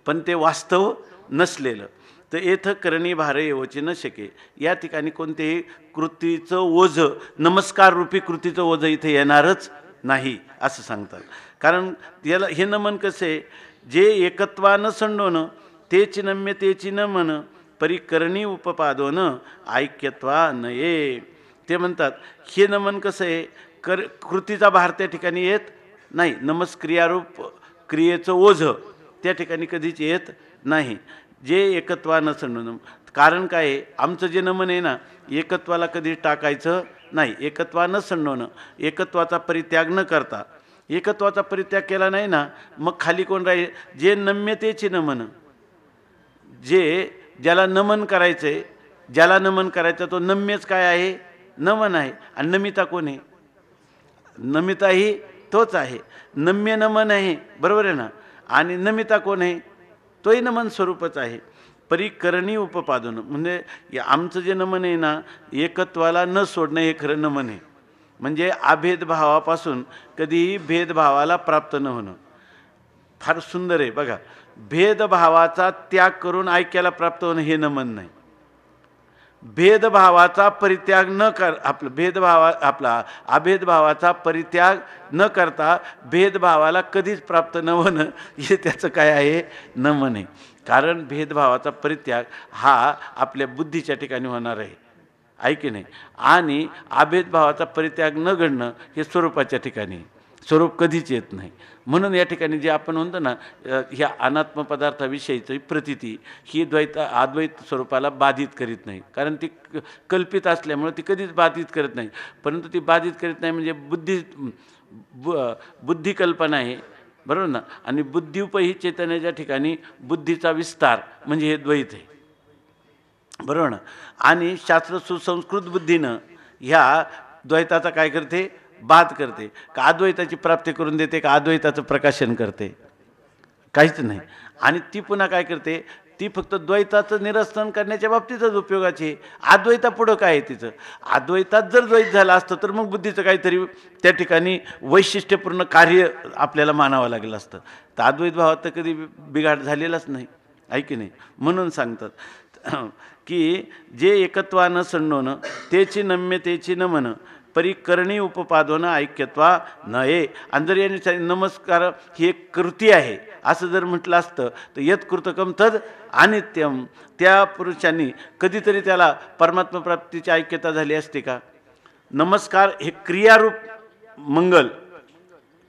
पण ते वास्तव नसलेलं तर येथं करणी भारे येवची न शके या ठिकाणी कोणतेही कृतीचं ओझ नमस्कार रूपी कृतीचं ओझं इथे येणारच नाही असं सांगतात कारण याला हे नमन कसे जे एकत्वानं संडोन ते चिनम्य ते चिनमन परिकरणी उपपादोनं ऐक्यत्वा न ये ते म्हणतात हे नमन कसं आहे कर कृतीचा भार त्या ठिकाणी येत नाही नमस्क्रियारूप क्रियेचं ओझ त्या ठिकाणी कधीच येत नाही जे न सण कारण काय आहे आमचं जे नमन आहे ना एकत्वाला कधी टाकायचं नाही एकत्वा न संडवणं एकत्वाचा परित्याग न करता एकत्वाचा परित्याग केला नाही ना मग खाली कोण राहील जे नम्यतेचे नमन जे ज्याला नमन करायचं आहे ज्याला नमन करायचं तो नम्यच काय आहे नमन आहे आणि नमिता कोण आहे नमिता ही तोच आहे नम्य नमन आहे बरोबर आहे ना आणि नमिता कोण आहे तोही नमन स्वरूपच आहे परिकरणी उपपादन म्हणजे आमचं जे नमन आहे ना एकत्वाला न सोडणं हे खरं नमन आहे म्हणजे अभेदभावापासून कधीही भेदभावाला प्राप्त न होणं फार सुंदर आहे बघा भेदभावाचा त्याग करून ऐक्याला प्राप्त होणं हे नमन नाही भेदभावाचा परित्याग न कर आपलं भेदभावा आपला अभेदभावाचा परित्याग न करता भेदभावाला कधीच प्राप्त न होणं हे त्याचं काय आहे न म्हणे कारण भेदभावाचा परित्याग हा आपल्या बुद्धीच्या ठिकाणी होणार आहे ऐक नाही आणि अभेदभावाचा परित्याग न घडणं हे स्वरूपाच्या ठिकाणी स्वरूप कधीच येत नाही म्हणून या ठिकाणी जे आपण म्हणतो ना ह्या अनात्म पदार्थाविषयीची प्रतिती ही द्वैत अद्वैत स्वरूपाला बाधित करीत नाही कारण ती कल्पित असल्यामुळे ती कधीच बाधित करत नाही परंतु ती बाधित करीत नाही म्हणजे बुद्धी बु बुद्धिकल्पना आहे बरोबर ना आणि बुद्धिउपही ही ठिकाणी बुद्धीचा विस्तार म्हणजे हे द्वैत आहे बरोबर ना आणि शास्त्र सुसंस्कृत बुद्धीनं ह्या द्वैताचा काय करते बाद करते का अद्वैताची प्राप्ती करून देते का अद्वैताचं प्रकाशन करते काहीच नाही आणि ती पुन्हा काय करते ती फक्त द्वैताचं निरसन करण्याच्या बाबतीतच उपयोगाची अद्वैता पुढं काय आहे तिचं अद्वैतात जर द्वैत झालं असतं तर मग बुद्धीचं काहीतरी त्या ठिकाणी वैशिष्ट्यपूर्ण कार्य आपल्याला मानावं लागलं असतं तर अद्वैत भावात तर कधी बिघाड झालेलाच नाही आहे की नाही म्हणून सांगतात की जे एकत्वानं संडोनं तेची नम्यतेची नमनं परिकर्णी उपपादनं ऐक्यत्वा नये अंदर यांनी नमस्कार ही एक कृती आहे असं जर म्हटलं असतं तर यत कृतकम तद अनित्यम त्या पुरुषांनी कधीतरी त्याला परमात्मप्राप्तीची ऐक्यता झाली असते का नमस्कार हे क्रियारूप मंगल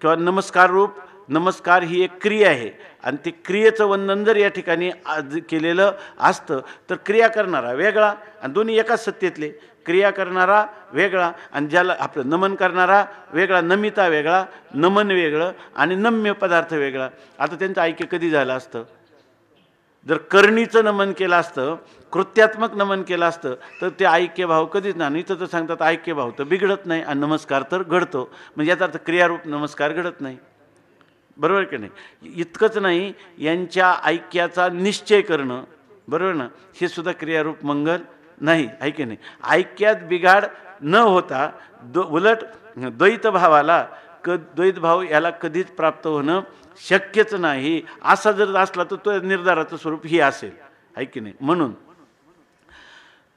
किंवा नमस्कार रूप नमस्कार ही एक क्रिया आहे आणि ते क्रियेचं वंदन जर या ठिकाणी आज केलेलं असतं तर क्रिया करणारा वेगळा आणि दोन्ही एकाच सत्तेतले क्रिया करणारा वेगळा आणि ज्याला आपलं नमन करणारा वेगळा नमिता वेगळा नमन वेगळं आणि नम्य पदार्थ वेगळा आता त्यांचं ऐक्य कधी झालं असतं जर करणीचं नमन केलं असतं कृत्यात्मक नमन केलं असतं तर ते ऐक्यभाव कधीच नाही तर सांगतात ऐक्यभाव तर बिघडत नाही आणि नमस्कार तर घडतो म्हणजे याचा अर्थ क्रियारूप नमस्कार घडत नाही बरोबर की नाही इतकंच नाही यांच्या ऐक्याचा निश्चय करणं बरोबर ना हे सुद्धा क्रियारूप मंगल नाही आहे की नाही ऐक्यात बिघाड न होता दो उलट द्वैत भावाला क द्वैतभाव याला कधीच प्राप्त होणं शक्यच नाही असा जर असला तर तो निर्धाराचं स्वरूप ही असेल आहे की नाही म्हणून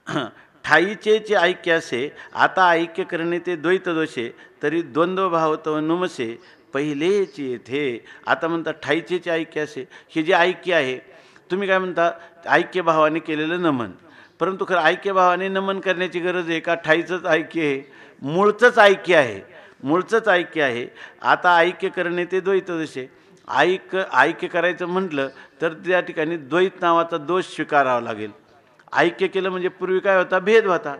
ठाईचे जे ऐक्य असे आता ऐक्य करणे ते द्वैत दोषे तरी द्वंद्व भाव तो नमसे पहिलेचे येथे आता म्हणतात ठाईचे जे ऐक्य असे हे जे ऐक्य आहे तुम्ही काय म्हणता ऐक्य भावाने केलेलं नमन परंतु खरं भावाने नमन करण्याची गरज आहे का ठाईचंच ऐक्य आहे मूळचंच ऐक्य आहे मूळचंच ऐक्य आहे आता ऐक्य करणे ते द्वैत जसे ऐक ऐक्य करायचं म्हटलं तर त्या ठिकाणी द्वैत नावाचा दोष स्वीकारावा लागेल ऐक्य केलं म्हणजे पूर्वी काय होता भेद होता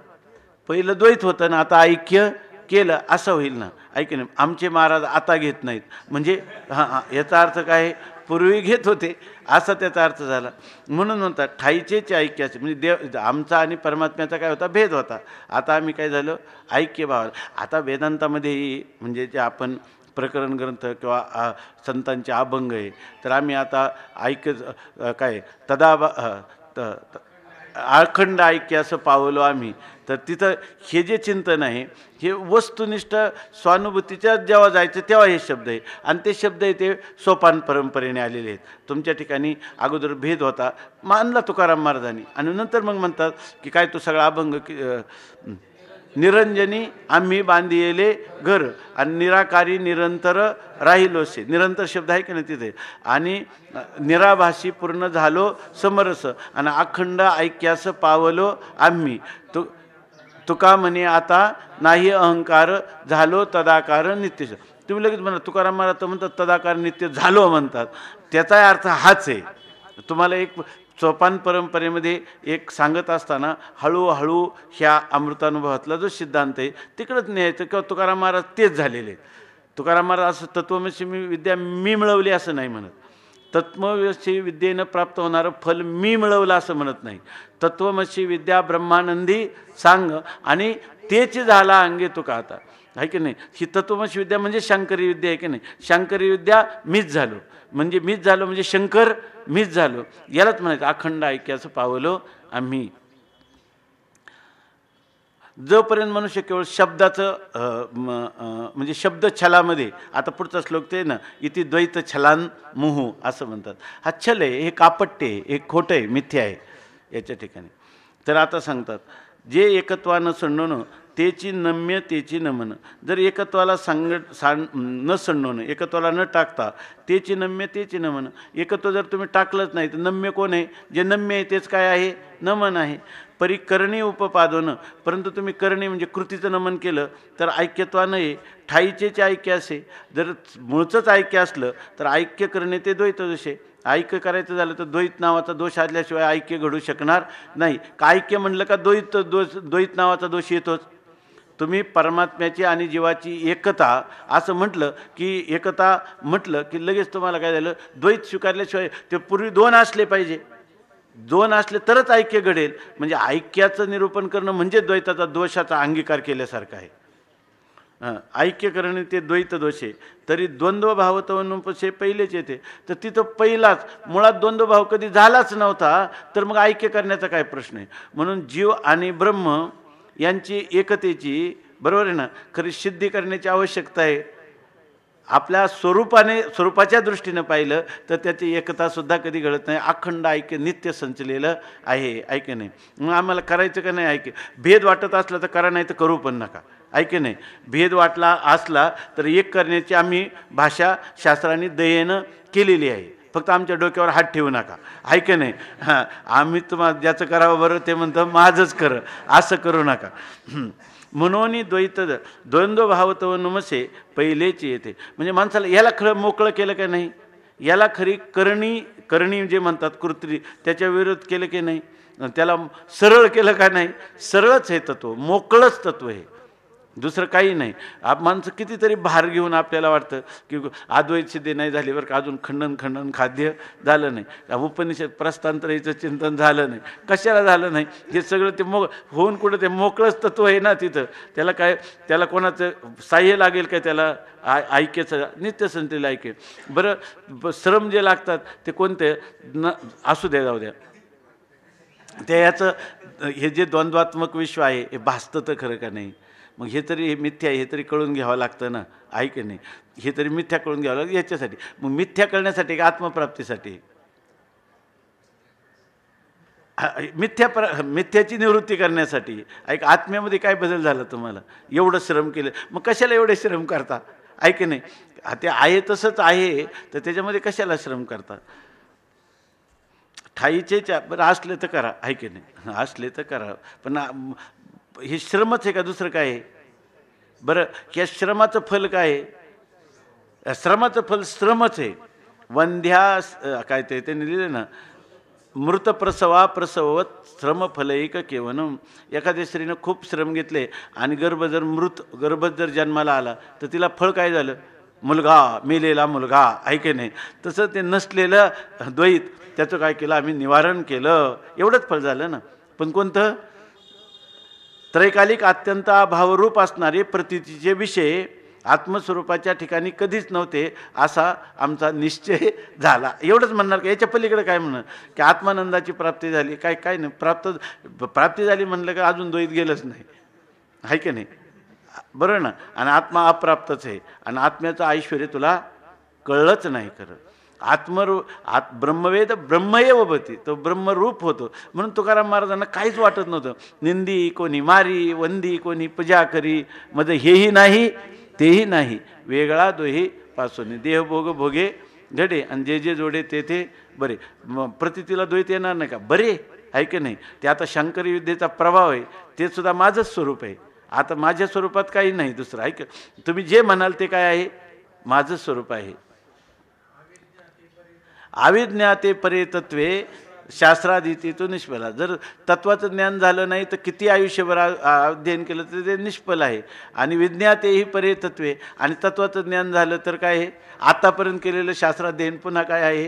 पहिलं द्वैत होतं ना आता ऐक्य केलं असं होईल ना नाही आमचे महाराज आता घेत नाहीत म्हणजे हां हां याचा अर्थ काय पूर्वी घेत होते असा त्याचा अर्थ झाला म्हणून म्हणतात ठाईचेचे ऐक्याचे म्हणजे देव आमचा आणि परमात्म्याचा काय होता भेद होता आता आम्ही काय झालो ऐक्य भाव आता वेदांतामध्येही म्हणजे जे आपण प्रकरण ग्रंथ किंवा संतांचे अभंग आहे तर आम्ही आता ऐक काय तदा अखंड ऐक्य असं पावलो आम्ही तर तिथं हे जे चिंतन आहे हे वस्तुनिष्ठ स्वानुभूतीच्या जेव्हा जायचं तेव्हा हे शब्द आहे आणि ते शब्द आहे ते सोपान परंपरेने आलेले आहेत तुमच्या ठिकाणी अगोदर भेद होता मानला तुकाराम महाराजांनी आणि नंतर मग म्हणतात की काय तो सगळा अभंग निरंजनी आम्ही बांधिले घर आणि निराकारी निरंतर राहिलोसे निरंतर शब्द आहे की नाही तिथे आणि निराभाषी पूर्ण झालो समरस आणि अखंड ऐक्यास पावलो आम्ही तु तुका म्हणे आता नाही अहंकार झालो तदाकार नित्य तुम्ही लगेच म्हणा तुकाराम महाराज तर म्हणतात तदाकार नित्य झालो म्हणतात त्याचा अर्थ हाच आहे तुम्हाला एक चोपान परंपरेमध्ये एक सांगत असताना हळूहळू ह्या अमृतानुभवातला जो सिद्धांत आहे तिकडंच न्यायचं किंवा तुकाराम महाराज तेच झालेले तुकाराम महाराज असं तत्वमशी मी विद्या मी मिळवली असं नाही म्हणत तत्वमशी विद्येनं प्राप्त होणारं फल मी मिळवलं असं म्हणत नाही तत्वमशी विद्या ब्रह्मानंदी सांग आणि तेच झाला अंगे तुका आता आहे की नाही ही तत्वमश विद्या म्हणजे शंकरी विद्या आहे की नाही शंकरी विद्या मीच झालो म्हणजे मीच झालो म्हणजे शंकर मीच झालो यालाच म्हणायचं अखंड ऐक्याचं पावलो आम्ही जोपर्यंत मनुष्य केवळ शब्दाचं म्हणजे शब्द छलामध्ये आता पुढचा श्लोक ते ना इति द्वैत छलान मुहू असं म्हणतात हा छल आहे हे कापट्य आहे हे खोट आहे मिथ्य आहे याच्या ठिकाणी तर आता सांगतात जे एकत्वानं सोडणं तेची नम्य तेची नमन जर एकत्वाला सांग सांड न सांडवणं एकत्वाला न टाकता तेची नम्य तेची नमन एकत्व जर तुम्ही टाकलंच नाही तर नम्य कोण आहे जे नम्य आहे तेच काय आहे नमन आहे परी करणी उपपादनं परंतु तुम्ही करणे म्हणजे कृतीचं नमन केलं तर ऐक्यत्वानं आहे ठाईचेचे ऐक्य असे जर मूळचंच ऐक्य असलं तर ऐक्य करणे ते द्वैत जसे ऐक्य करायचं झालं तर द्वैत नावाचा दोष आल्याशिवाय ऐक्य घडू शकणार नाही का ऐक्य म्हणलं का द्वैत दोष द्वैत नावाचा दोष येतोच तुम्ही परमात्म्याची आणि जीवाची एकता असं म्हटलं की एकता म्हटलं की लगेच तुम्हाला काय झालं द्वैत स्वीकारल्याशिवाय ते पूर्वी दोन असले पाहिजे दोन असले तरच ऐक्य घडेल म्हणजे ऐक्याचं निरूपण करणं म्हणजे द्वैताचा दोषाचा अंगीकार केल्यासारखा आहे ऐक्य करणे ते द्वैत आहे तरी द्वंद्व भावतवनुपसे पहिलेच येते तर तिथं पहिलाच मुळात द्वंद्व भाव कधी झालाच नव्हता तर मग ऐक्य करण्याचा काय प्रश्न आहे म्हणून जीव आणि ब्रह्म यांची एकतेची बरोबर आहे ना खरी सिद्धी करण्याची आवश्यकता आहे आपल्या स्वरूपाने स्वरूपाच्या दृष्टीनं पाहिलं तर त्याची एकतासुद्धा कधी घडत नाही अखंड ऐक्य नित्य संचलेलं आहे ऐक नाही मग आम्हाला करायचं का नाही ऐक भेद वाटत असलं तर करा नाही तर करू पण नका ऐक्य नाही भेद वाटला असला तर एक करण्याची आम्ही भाषा शास्त्राने दयेनं केलेली आहे फक्त आमच्या डोक्यावर हात ठेवू नका ऐक नाही हां आम्ही तुम्हाला ज्याचं करावं बरं ते म्हणतं माझंच कर असं करू नका मनोनी द्वैत द्वंद्व भावतव नमसे पहिलेचे येते म्हणजे माणसाला याला खरं मोकळं केलं का नाही याला खरी करणी करणी जे म्हणतात कृत्री त्याच्या विरोध केलं की नाही त्याला सरळ केलं का नाही सरळच हे तत्व मोकळंच तत्व हे दुसरं काही नाही आप माणसं कितीतरी भार घेऊन आपल्याला वाटतं की अद्वैत सिद्धी नाही झाली बरं का अजून खंडन खंडन खाद्य झालं नाही उपनिषद प्रस्तांतरेचं चिंतन झालं नाही कशाला झालं नाही हे सगळं ते मोक होऊन कुठं ते मोकळंच तत्व आहे ना तिथं त्याला काय त्याला कोणाचं साह्य लागेल काय त्याला आ नित्य नित्यसंतेला ऐके बरं श्रम जे लागतात ते कोणते न असू द्या जाऊ द्या ते याचं हे जे द्वंद्वात्मक विश्व आहे हे भासतं तर खरं का नाही मग हे तरी मिथ्या हे तरी कळून घ्यावं लागतं ना आहे की नाही हे तरी मिथ्या कळून घ्यावं लागतं याच्यासाठी मग मिथ्या कळण्यासाठी का आत्मप्राप्तीसाठी मिथ्या प्र मिथ्याची निवृत्ती करण्यासाठी ऐक आत्म्यामध्ये काय बदल झाला तुम्हाला एवढं श्रम केलं मग कशाला एवढे श्रम करता ऐक नाही ते आहे तसंच आहे तर त्याच्यामध्ये कशाला श्रम करता ठाईचे बरं असले तर करा ऐक नाही असले तर करा पण हे श्रमच आहे का दुसरं काय आहे बरं या श्रमाचं फल काय आहे श्रमाचं फल श्रमच आहे वंध्या काय ते त्यांनी लिहिलं ना मृत प्रसवा प्रसवत श्रम फल एक केवनम एखाद्या स्त्रीनं खूप श्रम घेतले आणि गर्भ जर मृत गर्भ जर जन्माला आला तर तिला फळ काय झालं मुलगा मेलेला मुलगा ऐके नाही तसं ते नसलेलं द्वैत त्याचं काय केलं आम्ही निवारण केलं एवढंच फळ झालं ना पण कोणतं त्रैकालिक अत्यंत भावरूप असणारे प्रतीचे विषय आत्मस्वरूपाच्या ठिकाणी कधीच नव्हते असा आमचा निश्चय झाला एवढंच म्हणणार का याच्या पलीकडे काय म्हणणं की आत्मानंदाची प्राप्ती झाली काय काय नाही प्राप्त प्राप्ती झाली म्हणलं का अजून दोईत गेलंच नाही आहे की नाही बरं ना आणि आत्मा अप्राप्तच आहे आणि आत्म्याचं ऐश्वर तुला कळलंच नाही खरं आत्मरू आत ब्रह्मवेद होती तो ब्रह्मरूप होतो म्हणून तुकाराम महाराजांना काहीच वाटत नव्हतं निंदी कोणी मारी वंदी कोणी पूजा करी मध्ये हेही नाही तेही नाही वेगळा दोही पासून देहभोग भोगे घडे आणि जे जे जोडे ते ते बरे मग प्रतितीला द्वैत येणार नाही का बरे आहे की नाही ते आता शंकर युद्धेचा प्रभाव आहे ते सुद्धा माझंच स्वरूप आहे आता माझ्या स्वरूपात काही नाही दुसरं ऐक तुम्ही जे म्हणाल ते काय आहे माझं स्वरूप आहे अविज्ञाते परेतत्वे शास्त्रादितीतून निष्फला जर तत्वाचं ज्ञान झालं नाही तर किती आयुष्यभर अध्ययन केलं तर ते निष्फल आहे आणि विज्ञातेही परे तत्वे आणि तत्वाचं ज्ञान झालं तर काय आहे आत्तापर्यंत केलेलं शास्त्राध्ययन पुन्हा काय आहे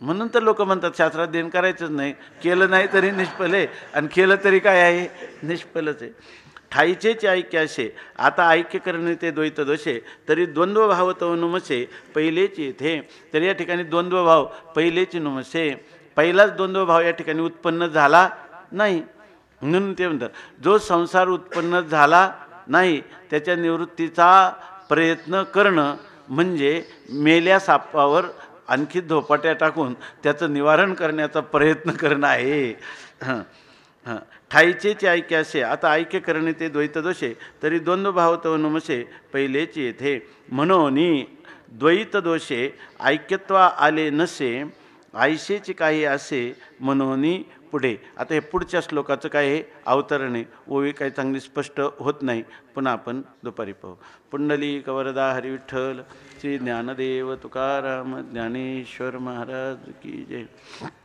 म्हणून तर लोक म्हणतात शास्त्राध्ययन करायचंच नाही केलं नाही तरी निष्फल आहे आणि केलं तरी काय आहे निष्फलच आहे खायचेचे ऐक्य असे आता ऐक्य करणे ते द्वैत दोषे तरी द्वंद्वभाव तो नुमसे पहिलेचे येथे तर या ठिकाणी द्वंद्वभाव पहिलेचे नुमसे पहिलाच द्वंद्वभाव या ठिकाणी उत्पन्न झाला नाही म्हणून ते म्हणतात जो संसार उत्पन्न झाला नाही त्याच्या निवृत्तीचा प्रयत्न करणं म्हणजे मेल्या सापावर आणखी धोपाट्या टाकून त्याचं निवारण करण्याचा प्रयत्न करणं आहे हां हां खायचेचे ऐक्य असे आता ऐक्य करणे ते द्वैतदोषे तरी द्वंद्व भावतो नमसे पहिलेच येथे म्हणून द्वैतदोषे ऐक्यत्वा आले नसे आयशेचे काही असे म्हणून पुढे आता हे पुढच्या श्लोकाचं काय हे अवतरण आहे ओवी काही चांगली स्पष्ट होत नाही पण आपण दुपारी पाहू पुंडली कवरदा हरिविठ्ठल श्री ज्ञानदेव तुकाराम ज्ञानेश्वर महाराज की जय